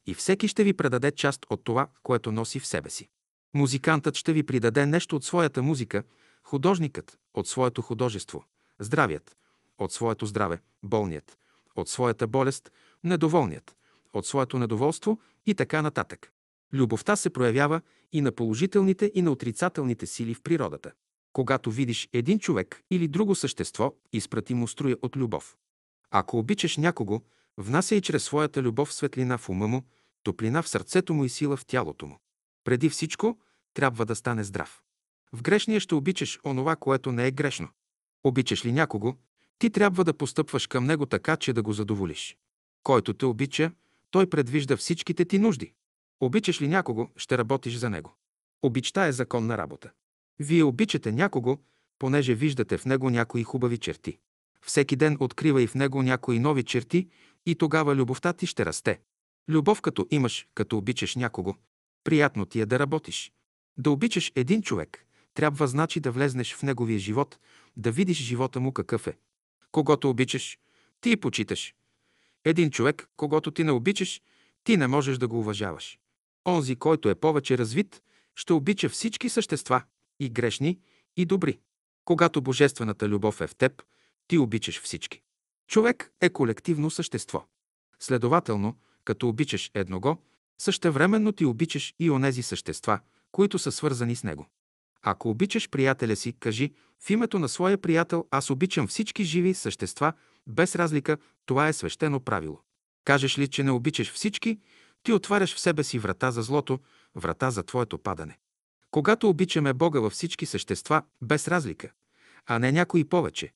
и всеки ще ви предаде част от това, което носи в себе си. Музикантът ще ви придаде нещо от своята музика, художникът – от своето художество, здравият – от своето здраве, болният от своята болест, недоволният от своето недоволство и така нататък. Любовта се проявява и на положителните и на отрицателните сили в природата. Когато видиш един човек или друго същество, изпрати му струя от любов. Ако обичаш някого, внася и чрез своята любов светлина в ума му, топлина в сърцето му и сила в тялото му. Преди всичко, трябва да стане здрав. В грешния ще обичаш онова, което не е грешно. Обичаш ли някого, ти трябва да постъпваш към него така, че да го задоволиш. Който те обича, той предвижда всичките ти нужди. Обичаш ли някого, ще работиш за него. Обичта е законна работа. Вие обичате някого, понеже виждате в него някои хубави черти. Всеки ден открива и в него някои нови черти и тогава любовта ти ще расте. Любов като имаш, като обичаш някого, приятно ти е да работиш. Да обичаш един човек, трябва значи да влезнеш в неговия живот, да видиш живота му какъв е когато обичаш, ти и почиташ. Един човек, когато ти не обичаш, ти не можеш да го уважаваш. Онзи, който е повече развит, ще обича всички същества, и грешни, и добри. Когато божествената любов е в теб, ти обичаш всички. Човек е колективно същество. Следователно, като обичаш едного, същевременно ти обичаш и онези същества, които са свързани с него. Ако обичаш приятеля си, кажи в името на своя приятел аз обичам всички живи същества, без разлика, това е свещено правило. Кажеш ли, че не обичаш всички, ти отваряш в себе си врата за злото, врата за твоето падане. Когато обичаме Бога във всички същества, без разлика, а не някои повече,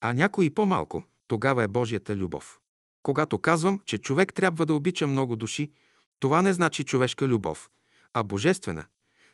а някои по-малко, тогава е Божията любов. Когато казвам, че човек трябва да обича много души, това не значи човешка любов, а божествена,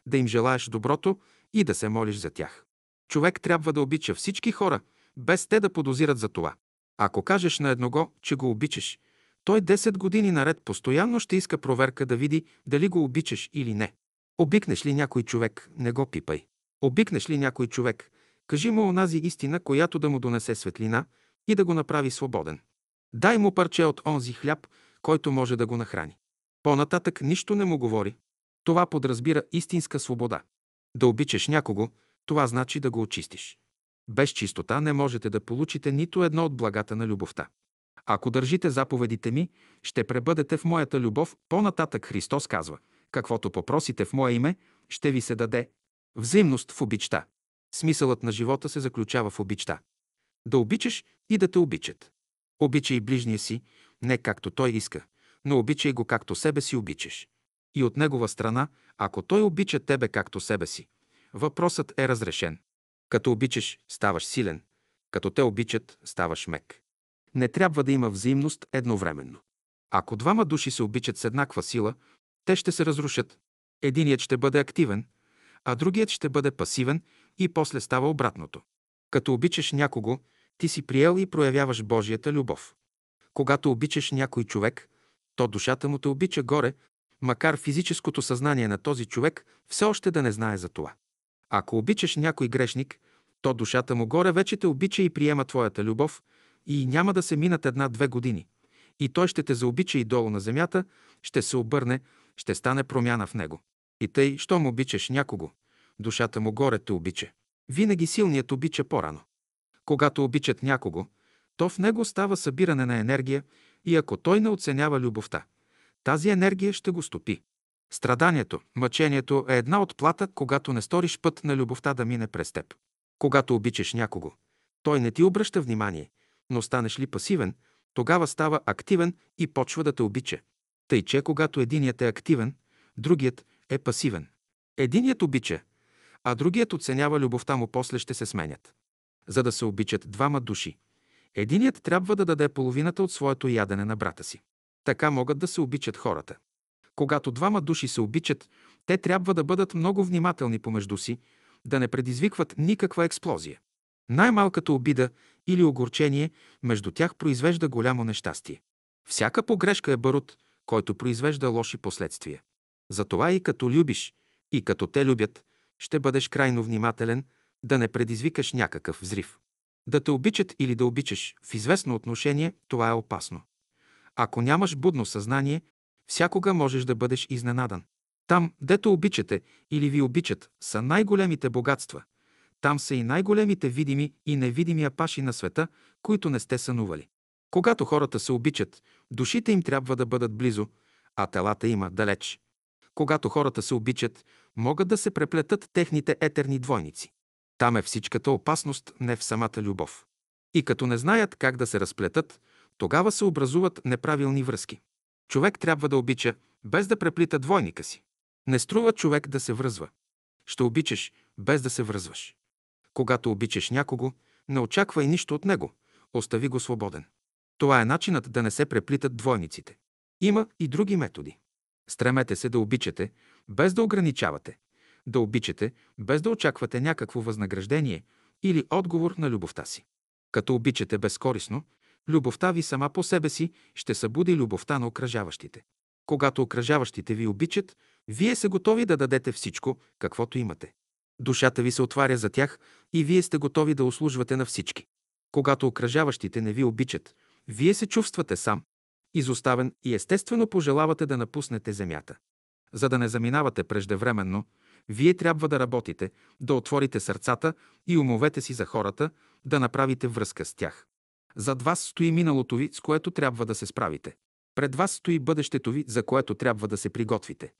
да им желаеш доброто и да се молиш за тях. Човек трябва да обича всички хора, без те да подозират за това. Ако кажеш на едного, че го обичаш, той 10 години наред постоянно ще иска проверка да види дали го обичаш или не. Обикнеш ли някой човек, не го пипай. Обикнеш ли някой човек, кажи му онази истина, която да му донесе светлина и да го направи свободен. Дай му парче от онзи хляб, който може да го нахрани. По-нататък нищо не му говори. Това подразбира истинска свобода. Да обичаш някого, това значи да го очистиш. Без чистота не можете да получите нито едно от благата на любовта. Ако държите заповедите ми, ще пребъдете в моята любов. По-нататък Христос казва, каквото попросите в мое име, ще ви се даде. Взаимност в обичта. Смисълът на живота се заключава в обичта. Да обичаш и да те обичат. Обичай ближния си, не както той иска, но обичай го както себе си обичаш и от негова страна, ако той обича тебе както себе си, въпросът е разрешен. Като обичаш, ставаш силен. Като те обичат, ставаш мек. Не трябва да има взаимност едновременно. Ако двама души се обичат с еднаква сила, те ще се разрушат. Единият ще бъде активен, а другият ще бъде пасивен и после става обратното. Като обичаш някого, ти си приел и проявяваш Божията любов. Когато обичаш някой човек, то душата му те обича горе, макар физическото съзнание на този човек все още да не знае за това. Ако обичаш някой грешник, то душата му горе вече те обича и приема твоята любов и няма да се минат една-две години. И той ще те заобича и долу на земята, ще се обърне, ще стане промяна в него. И тъй, щом обичаш някого, душата му горе те обича. Винаги силният обича по-рано. Когато обичат някого, то в него става събиране на енергия и ако той не оценява любовта, тази енергия ще го стопи. Страданието, мъчението е една отплата, когато не сториш път на любовта да мине през теб. Когато обичаш някого, той не ти обръща внимание, но станеш ли пасивен, тогава става активен и почва да те обича. Тъй, че когато единият е активен, другият е пасивен. Единият обича, а другият оценява любовта му, после ще се сменят. За да се обичат двама души, единият трябва да даде половината от своето ядене на брата си. Така могат да се обичат хората. Когато двама души се обичат, те трябва да бъдат много внимателни помежду си, да не предизвикват никаква експлозия. Най-малката обида или огорчение между тях произвежда голямо нещастие. Всяка погрешка е барут, който произвежда лоши последствия. Затова и като любиш, и като те любят, ще бъдеш крайно внимателен, да не предизвикаш някакъв взрив. Да те обичат или да обичаш в известно отношение, това е опасно. Ако нямаш будно съзнание, всякога можеш да бъдеш изненадан. Там, дето обичате или ви обичат, са най-големите богатства. Там са и най-големите видими и невидими апаши на света, които не сте сънували. Когато хората се обичат, душите им трябва да бъдат близо, а телата има далеч. Когато хората се обичат, могат да се преплетат техните етерни двойници. Там е всичката опасност, не в самата любов. И като не знаят как да се разплетат, тогава се образуват неправилни връзки. Човек трябва да обича, без да преплита двойника си. Не струва човек да се връзва. Ще обичаш, без да се връзваш. Когато обичаш някого, не очаквай нищо от него, остави го свободен. Това е начинът да не се преплитат двойниците. Има и други методи. Стремете се да обичате, без да ограничавате. Да обичате, без да очаквате някакво възнаграждение или отговор на любовта си. Като обичате безкорисно, Любовта ви сама по себе си ще събуди любовта на окръжаващите. Когато окръжаващите ви обичат, вие се готови да дадете всичко, каквото имате. Душата ви се отваря за тях и вие сте готови да услужвате на всички. Когато окръжаващите не ви обичат, вие се чувствате сам, изоставен и естествено пожелавате да напуснете земята. За да не заминавате преждевременно, вие трябва да работите, да отворите сърцата и умовете си за хората, да направите връзка с тях. Зад вас стои миналото ви, с което трябва да се справите. Пред вас стои бъдещето ви, за което трябва да се приготвите.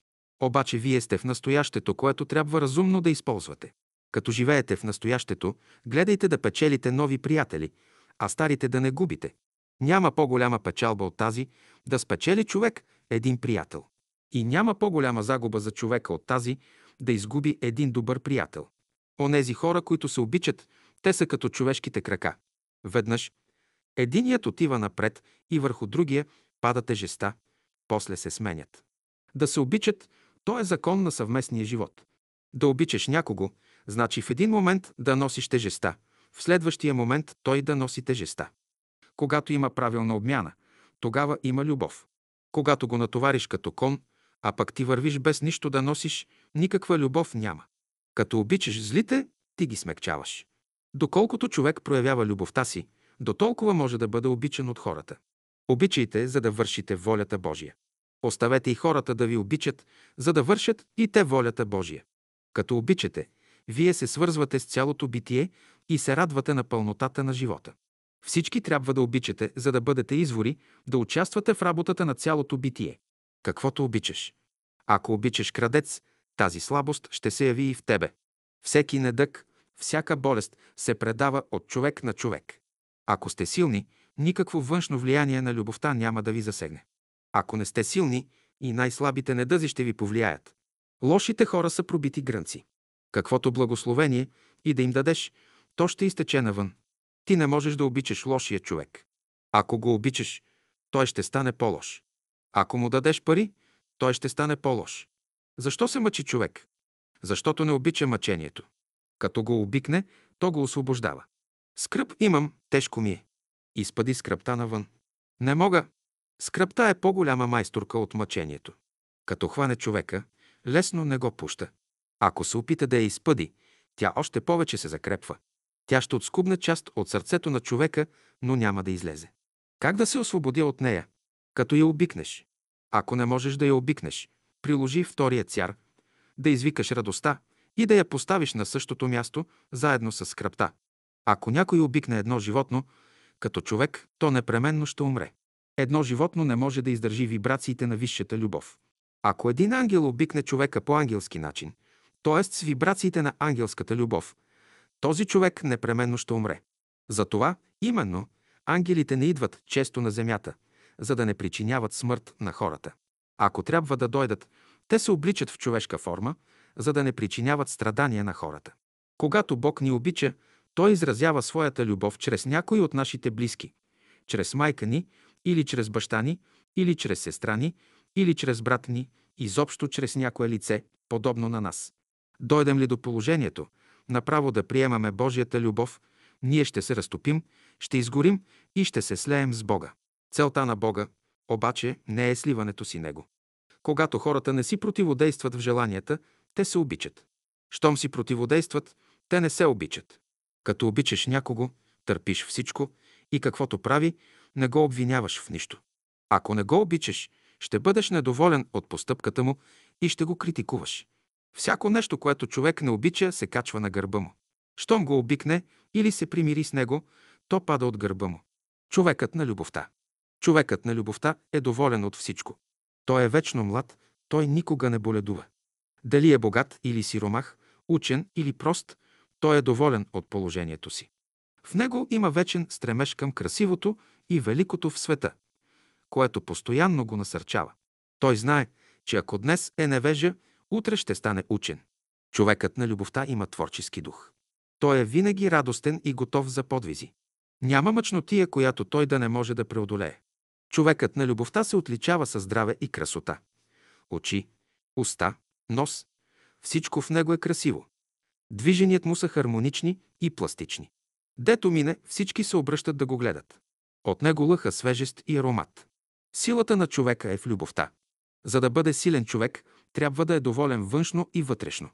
Обаче вие сте в настоящето, което трябва разумно да използвате. Като живеете в настоящето, гледайте да печелите нови приятели, а старите да не губите. Няма по-голяма печалба от тази да спечели човек един приятел. И няма по-голяма загуба за човека от тази да изгуби един добър приятел. Онези хора, които се обичат, те са като човешките крака. Веднъж, Единият отива напред и върху другия пада тежеста, после се сменят. Да се обичат, то е закон на съвместния живот. Да обичаш някого, значи в един момент да носиш тежеста, в следващия момент той да носи тежеста. Когато има правилна обмяна, тогава има любов. Когато го натовариш като кон, а пък ти вървиш без нищо да носиш, никаква любов няма. Като обичаш злите, ти ги смекчаваш. Доколкото човек проявява любовта си, до толкова може да бъде обичан от хората. Обичайте, за да вършите волята Божия. Оставете и хората да ви обичат, за да вършат и те волята Божия. Като обичате, вие се свързвате с цялото битие и се радвате на пълнотата на живота. Всички трябва да обичате, за да бъдете извори, да участвате в работата на цялото битие. Каквото обичаш. Ако обичаш крадец, тази слабост ще се яви и в тебе. Всеки недък, всяка болест се предава от човек на човек. Ако сте силни, никакво външно влияние на любовта няма да ви засегне. Ако не сте силни, и най-слабите недъзи ще ви повлияят. Лошите хора са пробити грънци. Каквото благословение и да им дадеш, то ще изтече навън. Ти не можеш да обичаш лошия човек. Ако го обичаш, той ще стане по-лош. Ако му дадеш пари, той ще стане по-лош. Защо се мъчи човек? Защото не обича мъчението. Като го обикне, то го освобождава. Скръп имам, тежко ми е. Изпади скръпта навън. Не мога. Скръпта е по-голяма майсторка от мъчението. Като хване човека, лесно не го пуща. Ако се опита да я изпъди, тя още повече се закрепва. Тя ще отскубне част от сърцето на човека, но няма да излезе. Как да се освободя от нея? Като я обикнеш. Ако не можеш да я обикнеш, приложи втория цяр, да извикаш радостта и да я поставиш на същото място, заедно с скръпта. Ако някой обикне едно животно, като човек, то непременно ще умре. Едно животно не може да издържи вибрациите на висшата любов. Ако един ангел обикне човека по ангелски начин, т.е. с вибрациите на ангелската любов, този човек непременно ще умре. Затова, именно, ангелите не идват често на земята, за да не причиняват смърт на хората. Ако трябва да дойдат, те се обличат в човешка форма, за да не причиняват страдания на хората. Когато Бог ни обича, той изразява своята любов чрез някой от нашите близки, чрез майка ни, или чрез баща ни, или чрез сестра ни, или чрез брат ни, изобщо чрез някое лице, подобно на нас. Дойдем ли до положението, направо да приемаме Божията любов, ние ще се разтопим, ще изгорим и ще се слеем с Бога. Целта на Бога обаче не е сливането си Него. Когато хората не си противодействат в желанията, те се обичат. Щом си противодействат, те не се обичат. Като обичаш някого, търпиш всичко и каквото прави, не го обвиняваш в нищо. Ако не го обичаш, ще бъдеш недоволен от постъпката му и ще го критикуваш. Всяко нещо, което човек не обича, се качва на гърба му. Щом го обикне или се примири с него, то пада от гърба му. Човекът на любовта. Човекът на любовта е доволен от всичко. Той е вечно млад, той никога не боледува. Дали е богат или сиромах, учен или прост, той е доволен от положението си. В него има вечен стремеж към красивото и великото в света, което постоянно го насърчава. Той знае, че ако днес е невежа, утре ще стане учен. Човекът на любовта има творчески дух. Той е винаги радостен и готов за подвизи. Няма мъчнотия, която той да не може да преодолее. Човекът на любовта се отличава със здраве и красота. Очи, уста, нос. Всичко в него е красиво. Движеният му са хармонични и пластични. Дето мине, всички се обръщат да го гледат. От него лъха свежест и аромат. Силата на човека е в любовта. За да бъде силен човек, трябва да е доволен външно и вътрешно.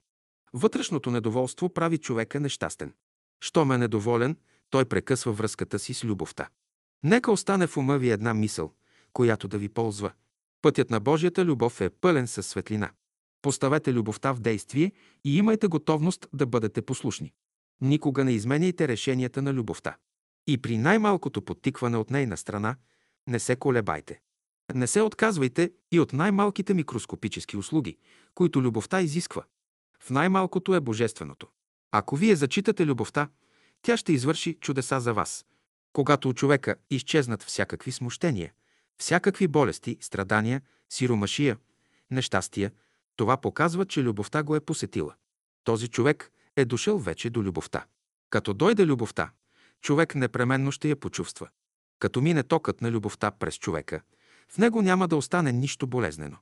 Вътрешното недоволство прави човека нещастен. Щом е недоволен, той прекъсва връзката си с любовта. Нека остане в ума ви една мисъл, която да ви ползва. Пътят на Божията любов е пълен със светлина. Поставете любовта в действие и имайте готовност да бъдете послушни. Никога не изменяйте решенията на любовта. И при най-малкото подтикване от нейна страна, не се колебайте. Не се отказвайте и от най-малките микроскопически услуги, които любовта изисква. В най-малкото е божественото. Ако вие зачитате любовта, тя ще извърши чудеса за вас. Когато у човека изчезнат всякакви смущения, всякакви болести, страдания, сиромашия, нещастия, това показва, че любовта го е посетила. Този човек е дошъл вече до любовта. Като дойде любовта, човек непременно ще я почувства. Като мине токът на любовта през човека, в него няма да остане нищо болезнено.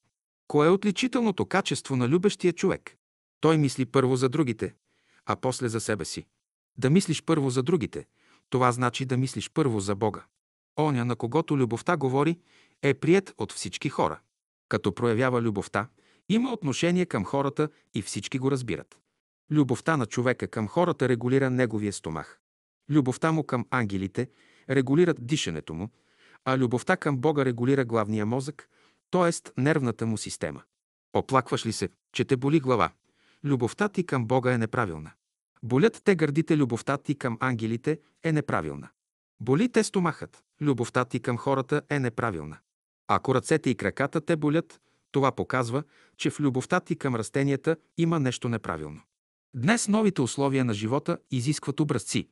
Кое е отличителното качество на любещия човек? Той мисли първо за другите, а после за себе си. Да мислиш първо за другите, това значи да мислиш първо за Бога. Оня, на когото любовта говори, е прият от всички хора. Като проявява любовта, има отношение към хората и всички го разбират. Любовта на човека към хората регулира неговия стомах. Любовта му към ангелите регулират дишането му, а любовта към Бога регулира главния мозък, т.е. нервната му система. Оплакваш ли се, че те боли глава? Любовта ти към Бога е неправилна. Болят те гърдите, любовта ти към ангелите е неправилна. Боли те стомахът, любовта ти към хората е неправилна. Ако ръцете и краката те болят, това показва, че в любовта ти към растенията има нещо неправилно. Днес новите условия на живота изискват образци.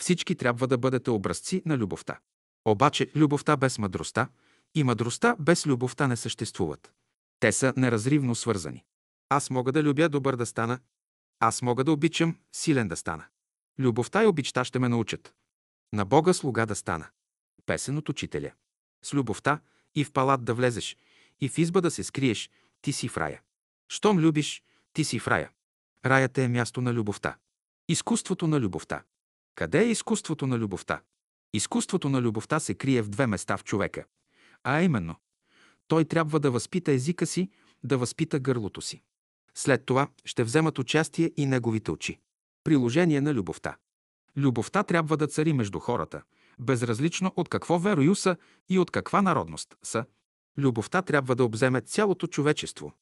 Всички трябва да бъдете образци на любовта. Обаче любовта без мъдростта и мъдростта без любовта не съществуват. Те са неразривно свързани. Аз мога да любя добър да стана. Аз мога да обичам силен да стана. Любовта и обичта ще ме научат. На Бога слуга да стана. Песен от учителя. С любовта и в палат да влезеш, и в изба да се скриеш, ти си в рая. Щом любиш, ти си в рая. Раята е място на любовта. Изкуството на любовта. Къде е изкуството на любовта? Изкуството на любовта се крие в две места в човека. А именно, той трябва да възпита езика си, да възпита гърлото си. След това ще вземат участие и неговите очи. Приложение на любовта. Любовта трябва да цари между хората, безразлично от какво верою са и от каква народност са, Любовта трябва да обземе цялото човечество,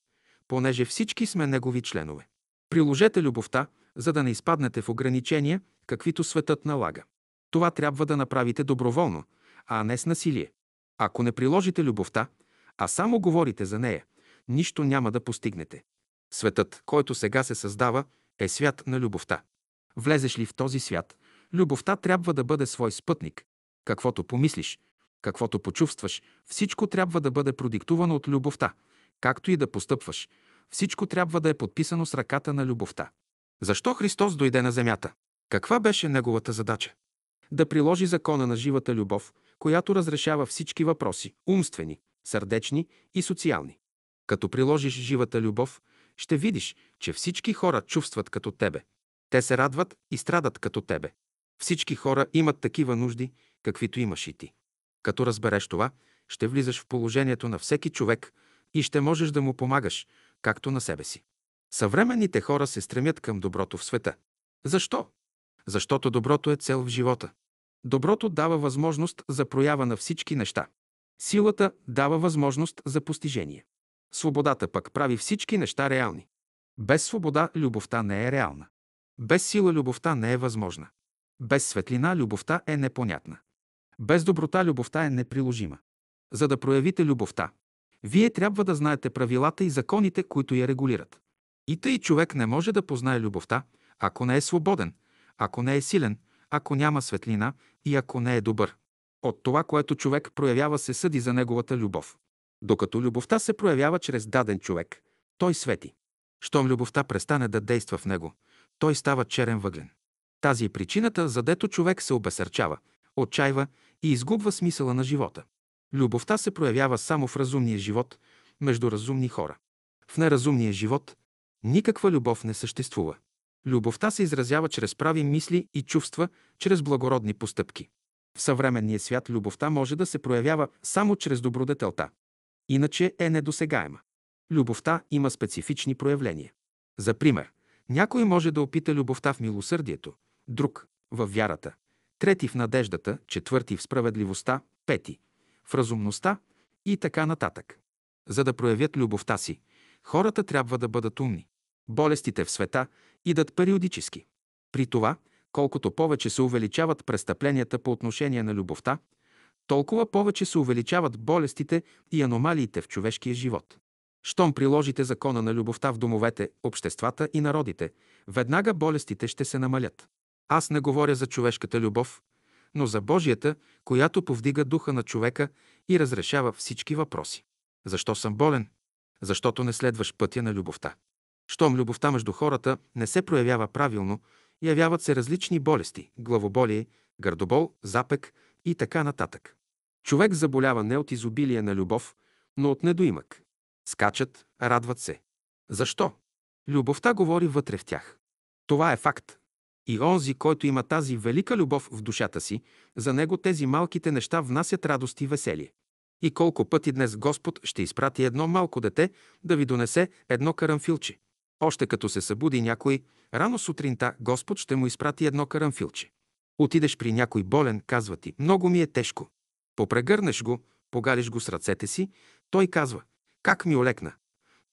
понеже всички сме негови членове. Приложете любовта, за да не изпаднете в ограничения, каквито светът налага. Това трябва да направите доброволно, а не с насилие. Ако не приложите любовта, а само говорите за нея, нищо няма да постигнете. Светът, който сега се създава, е свят на любовта. Влезеш ли в този свят, любовта трябва да бъде свой спътник. Каквото помислиш, Каквото почувстваш, всичко трябва да бъде продиктувано от любовта, както и да постъпваш. Всичко трябва да е подписано с ръката на любовта. Защо Христос дойде на земята? Каква беше неговата задача? Да приложи закона на живата любов, която разрешава всички въпроси – умствени, сърдечни и социални. Като приложиш живата любов, ще видиш, че всички хора чувстват като тебе. Те се радват и страдат като тебе. Всички хора имат такива нужди, каквито имаш и ти. Като разбереш това, ще влизаш в положението на всеки човек и ще можеш да му помагаш, както на себе си. Съвременните хора се стремят към доброто в света. Защо? Защото доброто е цел в живота. Доброто дава възможност за проява на всички неща. Силата дава възможност за постижение. Свободата пък прави всички неща реални. Без свобода любовта не е реална. Без сила любовта не е възможна. Без светлина любовта е непонятна. Без доброта любовта е неприложима. За да проявите любовта, вие трябва да знаете правилата и законите, които я регулират. И тъй човек не може да познае любовта, ако не е свободен, ако не е силен, ако няма светлина и ако не е добър. От това, което човек проявява, се съди за неговата любов. Докато любовта се проявява чрез даден човек, той свети. Щом любовта престане да действа в него, той става черен въглен. Тази е причината, задето човек се обесърчава, отчаива и изгубва смисъла на живота. Любовта се проявява само в разумния живот, между разумни хора. В неразумния живот никаква любов не съществува. Любовта се изразява чрез прави мисли и чувства, чрез благородни постъпки. В съвременния свят любовта може да се проявява само чрез добродетелта. Иначе е недосегаема. Любовта има специфични проявления. За пример, някой може да опита любовта в милосърдието, друг – в вярата, трети в надеждата, четвърти в справедливостта, пети в разумността и така нататък. За да проявят любовта си, хората трябва да бъдат умни. Болестите в света идат периодически. При това, колкото повече се увеличават престъпленията по отношение на любовта, толкова повече се увеличават болестите и аномалиите в човешкия живот. Щом приложите закона на любовта в домовете, обществата и народите, веднага болестите ще се намалят. Аз не говоря за човешката любов, но за Божията, която повдига духа на човека и разрешава всички въпроси. Защо съм болен? Защото не следваш пътя на любовта. Щом любовта между хората не се проявява правилно, явяват се различни болести – главоболие, гърдобол, запек и така нататък. Човек заболява не от изобилие на любов, но от недоимък. Скачат, радват се. Защо? Любовта говори вътре в тях. Това е факт. И онзи, който има тази велика любов в душата си, за него тези малките неща внасят радост и веселие. И колко пъти днес Господ ще изпрати едно малко дете да ви донесе едно карамфилче. Още като се събуди някой, рано сутринта Господ ще му изпрати едно карамфилче. Отидеш при някой болен, казва ти, много ми е тежко. Попрегърнеш го, погалиш го с ръцете си, той казва, как ми олекна.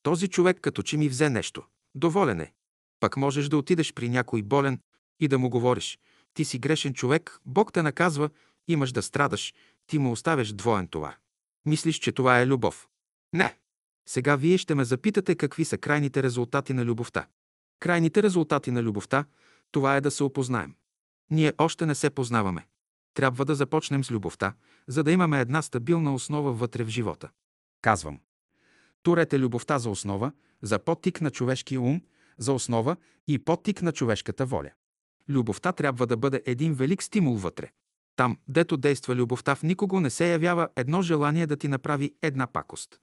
Този човек като че ми взе нещо. Доволен е. Пък можеш да отидеш при някой болен, и да му говориш «Ти си грешен човек, Бог те наказва, имаш да страдаш, ти му оставяш двоен товар». Мислиш, че това е любов? Не. Сега вие ще ме запитате какви са крайните резултати на любовта. Крайните резултати на любовта – това е да се опознаем. Ние още не се познаваме. Трябва да започнем с любовта, за да имаме една стабилна основа вътре в живота. Казвам. Турете любовта за основа, за подтик на човешкия ум, за основа и подтик на човешката воля. Любовта трябва да бъде един велик стимул вътре. Там, дето действа любовта, в никого не се явява едно желание да ти направи една пакост.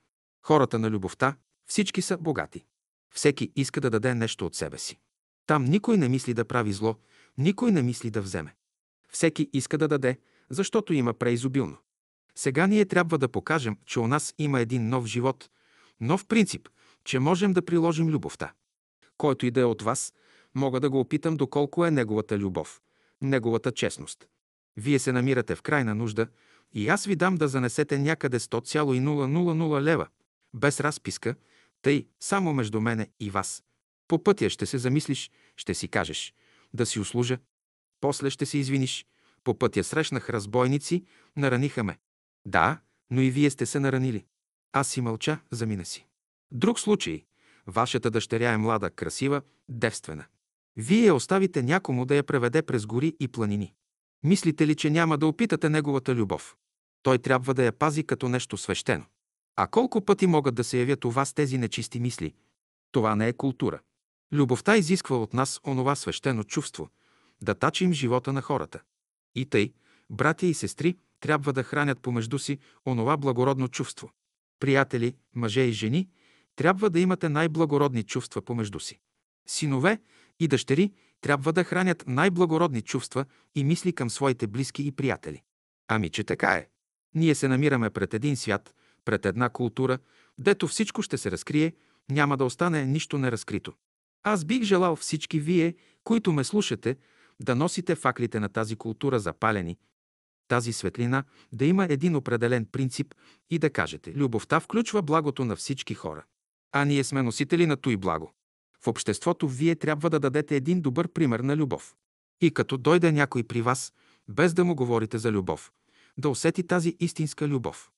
Хората на любовта, всички са богати. Всеки иска да даде нещо от себе си. Там никой не мисли да прави зло, никой не мисли да вземе. Всеки иска да даде, защото има преизобилно. Сега ние трябва да покажем, че у нас има един нов живот, нов принцип, че можем да приложим любовта. Който и да е от вас, мога да го опитам доколко е неговата любов, неговата честност. Вие се намирате в крайна нужда и аз ви дам да занесете някъде 100,000 лева, без разписка, тъй само между мене и вас. По пътя ще се замислиш, ще си кажеш, да си услужа. После ще се извиниш. По пътя срещнах разбойници, нараниха ме. Да, но и вие сте се наранили. Аз си мълча, замина си. Друг случай. Вашата дъщеря е млада, красива, девствена. Вие я оставите някому да я преведе през гори и планини. Мислите ли, че няма да опитате неговата любов? Той трябва да я пази като нещо свещено. А колко пъти могат да се явят това с тези нечисти мисли? Това не е култура. Любовта изисква от нас онова свещено чувство, да тачим живота на хората. И тъй, братя и сестри, трябва да хранят помежду си онова благородно чувство. Приятели, мъже и жени, трябва да имате най-благородни чувства помежду си. Синове, и дъщери трябва да хранят най-благородни чувства и мисли към своите близки и приятели. Ами, че така е. Ние се намираме пред един свят, пред една култура, дето всичко ще се разкрие, няма да остане нищо неразкрито. Аз бих желал всички вие, които ме слушате, да носите факлите на тази култура запалени, тази светлина да има един определен принцип и да кажете – любовта включва благото на всички хора. А ние сме носители на той благо. В обществото вие трябва да дадете един добър пример на любов. И като дойде някой при вас, без да му говорите за любов, да усети тази истинска любов.